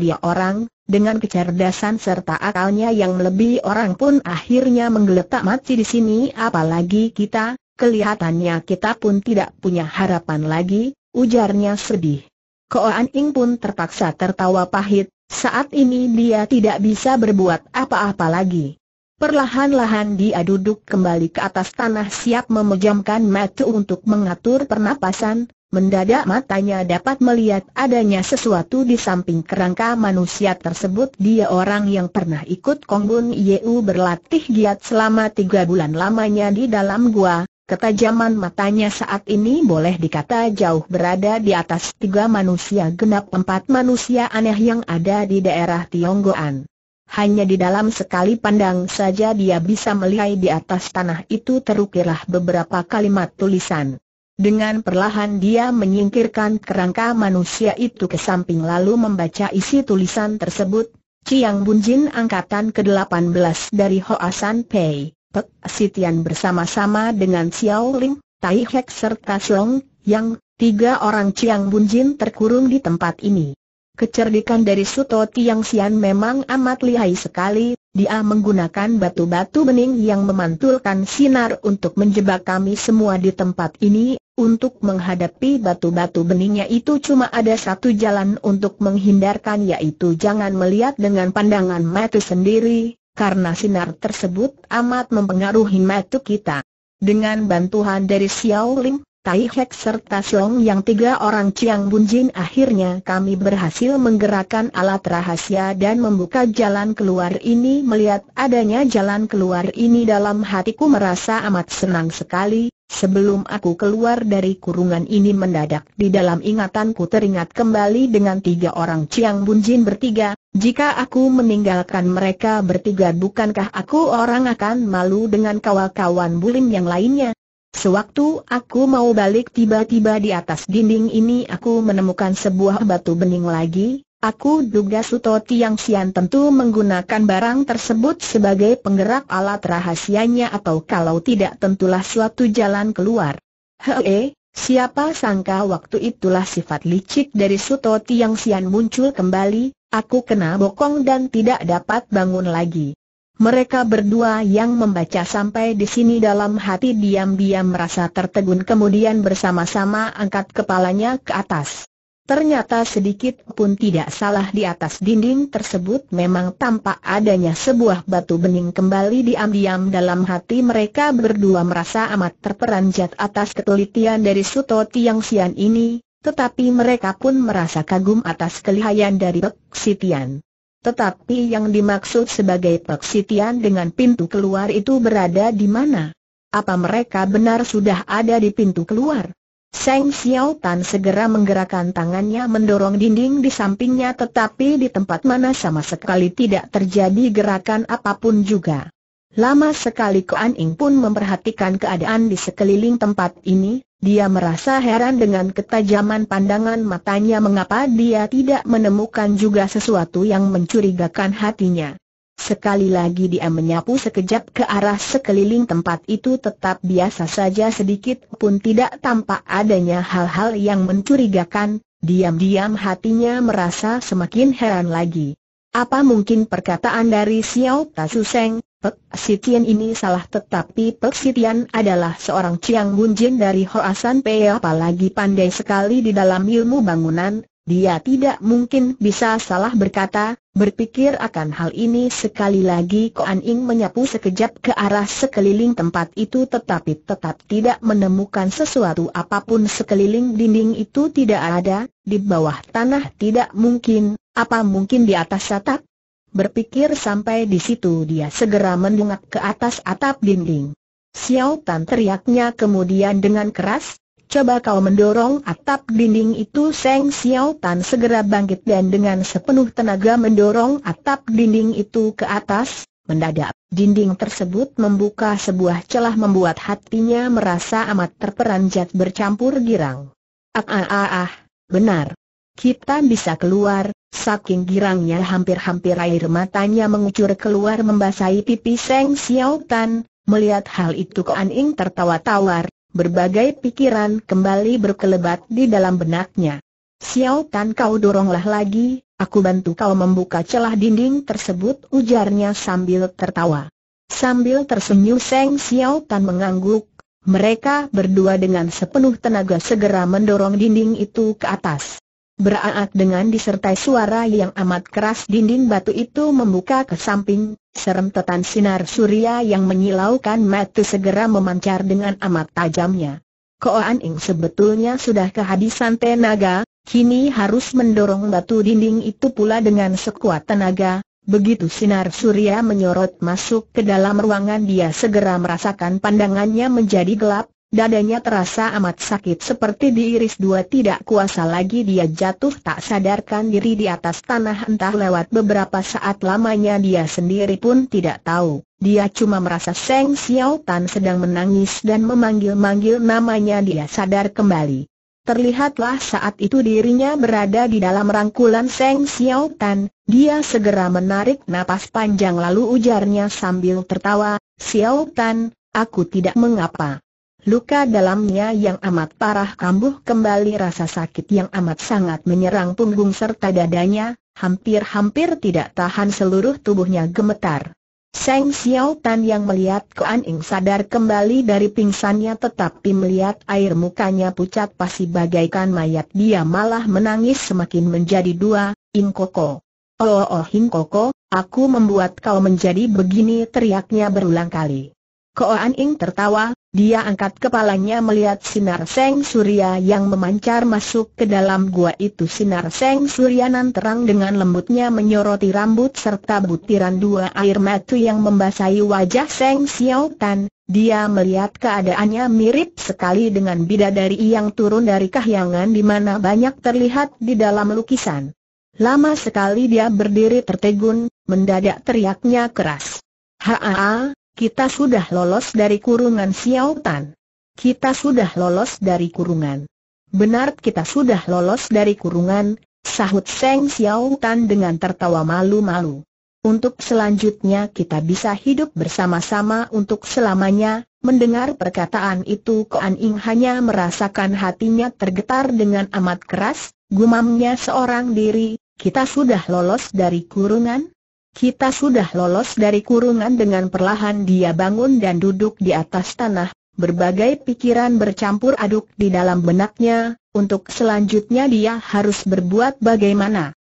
dia orang, dengan kecerdasan serta akalnya yang lebih orang pun akhirnya menggeletak mati di sini apalagi kita, Kelihatannya kita pun tidak punya harapan lagi, ujarnya sedih. Koan Ing pun terpaksa tertawa pahit, saat ini dia tidak bisa berbuat apa-apa lagi. Perlahan-lahan dia duduk kembali ke atas tanah siap memejamkan mata untuk mengatur pernapasan, mendadak matanya dapat melihat adanya sesuatu di samping kerangka manusia tersebut dia orang yang pernah ikut Kongbun Yeu berlatih giat selama tiga bulan lamanya di dalam gua, Ketajaman matanya saat ini boleh dikata jauh berada di atas tiga manusia genap empat manusia aneh yang ada di daerah Tionggoan. Hanya di dalam sekali pandang saja dia bisa melihat di atas tanah itu terukirlah beberapa kalimat tulisan. Dengan perlahan dia menyingkirkan kerangka manusia itu ke samping lalu membaca isi tulisan tersebut, Ciang Bunjin angkatan ke-18 dari Hoasan Pei. Pek Sitian bersama-sama dengan Xiao Ling, Tai Hek serta Xiong, Yang, tiga orang Chiang Bun Jin terkurung di tempat ini. Kecerdikan dari Suto Tiang Sian memang amat lihai sekali, dia menggunakan batu-batu bening yang memantulkan sinar untuk menjebak kami semua di tempat ini, untuk menghadapi batu-batu beningnya itu cuma ada satu jalan untuk menghindarkan yaitu jangan melihat dengan pandangan mata sendiri, karena sinar tersebut amat mempengaruhi mata kita. Dengan bantuan dari Xiao Lim, Tai Hek serta Xiong yang tiga orang Chiang Bunjin akhirnya kami berhasil menggerakkan alat rahasia dan membuka jalan keluar ini melihat adanya jalan keluar ini dalam hatiku merasa amat senang sekali, Sebelum aku keluar dari kurungan ini mendadak di dalam ingatanku teringat kembali dengan tiga orang Chiang Bunjin bertiga, jika aku meninggalkan mereka bertiga bukankah aku orang akan malu dengan kawan-kawan bulim yang lainnya? Sewaktu aku mau balik tiba-tiba di atas dinding ini aku menemukan sebuah batu bening lagi, Aku duga Suto Tiang Sian tentu menggunakan barang tersebut sebagai penggerak alat rahasianya atau kalau tidak tentulah suatu jalan keluar. Hee, siapa sangka waktu itulah sifat licik dari Suto Tiang Sian muncul kembali, aku kena bokong dan tidak dapat bangun lagi. Mereka berdua yang membaca sampai di sini dalam hati diam-diam merasa tertegun kemudian bersama-sama angkat kepalanya ke atas. Ternyata sedikit pun tidak salah di atas dinding tersebut memang tampak adanya sebuah batu bening kembali diam-diam dalam hati mereka berdua merasa amat terperanjat atas ketelitian dari Suto Tiang Sian ini, tetapi mereka pun merasa kagum atas kelihayan dari Pek Sitian. Tetapi yang dimaksud sebagai Pek Sitian dengan pintu keluar itu berada di mana? Apa mereka benar sudah ada di pintu keluar? Seng Xiao Tan segera menggerakkan tangannya mendorong dinding di sampingnya tetapi di tempat mana sama sekali tidak terjadi gerakan apapun juga. Lama sekali Koan Ing pun memperhatikan keadaan di sekeliling tempat ini, dia merasa heran dengan ketajaman pandangan matanya mengapa dia tidak menemukan juga sesuatu yang mencurigakan hatinya. Sekali lagi dia menyapu sekejap ke arah sekeliling tempat itu tetap biasa saja sedikit pun tidak tampak adanya hal-hal yang mencurigakan, diam-diam hatinya merasa semakin heran lagi. Apa mungkin perkataan dari Xiao Tasuseng, Pek Sitian ini salah tetapi Pek Sitian adalah seorang Chiang Bunjin dari Hoasan Pei apalagi pandai sekali di dalam ilmu bangunan, dia tidak mungkin bisa salah berkata, Berpikir akan hal ini sekali lagi Koan Ing menyapu sekejap ke arah sekeliling tempat itu tetapi tetap tidak menemukan sesuatu apapun sekeliling dinding itu tidak ada, di bawah tanah tidak mungkin, apa mungkin di atas atap? Berpikir sampai di situ dia segera mendungak ke atas atap dinding. Xiao Tan teriaknya kemudian dengan keras, Coba kau mendorong atap dinding itu Seng Xiao Tan segera bangkit dan dengan sepenuh tenaga mendorong atap dinding itu ke atas, mendadak. Dinding tersebut membuka sebuah celah membuat hatinya merasa amat terperanjat bercampur girang. Ah ah ah, ah benar. Kita bisa keluar, saking girangnya hampir-hampir air matanya mengucur keluar membasahi pipi Seng Xiao Tan, melihat hal itu Koan Ing tertawa tawar, Berbagai pikiran kembali berkelebat di dalam benaknya. Xiao Tan kau doronglah lagi, aku bantu kau membuka celah dinding tersebut ujarnya sambil tertawa. Sambil tersenyum Seng Xiao Tan mengangguk, mereka berdua dengan sepenuh tenaga segera mendorong dinding itu ke atas. Beraat dengan disertai suara yang amat keras dinding batu itu membuka ke samping, Serem serentetan sinar surya yang menyilaukan mata segera memancar dengan amat tajamnya. Koan Ing sebetulnya sudah kehabisan tenaga, kini harus mendorong batu dinding itu pula dengan sekuat tenaga, Begitu sinar surya menyorot masuk ke dalam ruangan dia segera merasakan pandangannya menjadi gelap, Dadanya terasa amat sakit seperti diiris dua tidak kuasa lagi dia jatuh tak sadarkan diri di atas tanah entah lewat beberapa saat lamanya dia sendiri pun tidak tahu. Dia cuma merasa Seng Xiao Tan sedang menangis dan memanggil-manggil namanya dia sadar kembali. Terlihatlah saat itu dirinya berada di dalam rangkulan Seng Xiao Tan, dia segera menarik napas panjang lalu ujarnya sambil tertawa, Xiao Tan, aku tidak mengapa. Luka dalamnya yang amat parah kambuh kembali rasa sakit yang amat sangat menyerang punggung serta dadanya, hampir-hampir tidak tahan seluruh tubuhnya gemetar. Seng Xiao Tan yang melihat Kuan Ing sadar kembali dari pingsannya tetapi melihat air mukanya pucat pasi bagaikan mayat dia malah menangis semakin menjadi dua, Ing Koko. Oh oh, oh Koko, aku membuat kau menjadi begini teriaknya berulang kali. Ko An Ing tertawa, dia angkat kepalanya melihat sinar Seng Surya yang memancar masuk ke dalam gua itu Sinar Seng Surya nan terang dengan lembutnya menyoroti rambut serta butiran dua air mata yang membasahi wajah Seng Xiao Tan Dia melihat keadaannya mirip sekali dengan bidadari yang turun dari kahyangan di mana banyak terlihat di dalam lukisan Lama sekali dia berdiri tertegun, mendadak teriaknya keras Haa, kita sudah lolos dari kurungan Xiaotan. Kita sudah lolos dari kurungan. Benar kita sudah lolos dari kurungan, sahut Seng Xiaotan dengan tertawa malu-malu. Untuk selanjutnya kita bisa hidup bersama-sama untuk selamanya, mendengar perkataan itu Koan Ing hanya merasakan hatinya tergetar dengan amat keras, gumamnya seorang diri, kita sudah lolos dari kurungan, kita sudah lolos dari kurungan dengan perlahan dia bangun dan duduk di atas tanah, berbagai pikiran bercampur aduk di dalam benaknya, untuk selanjutnya dia harus berbuat bagaimana.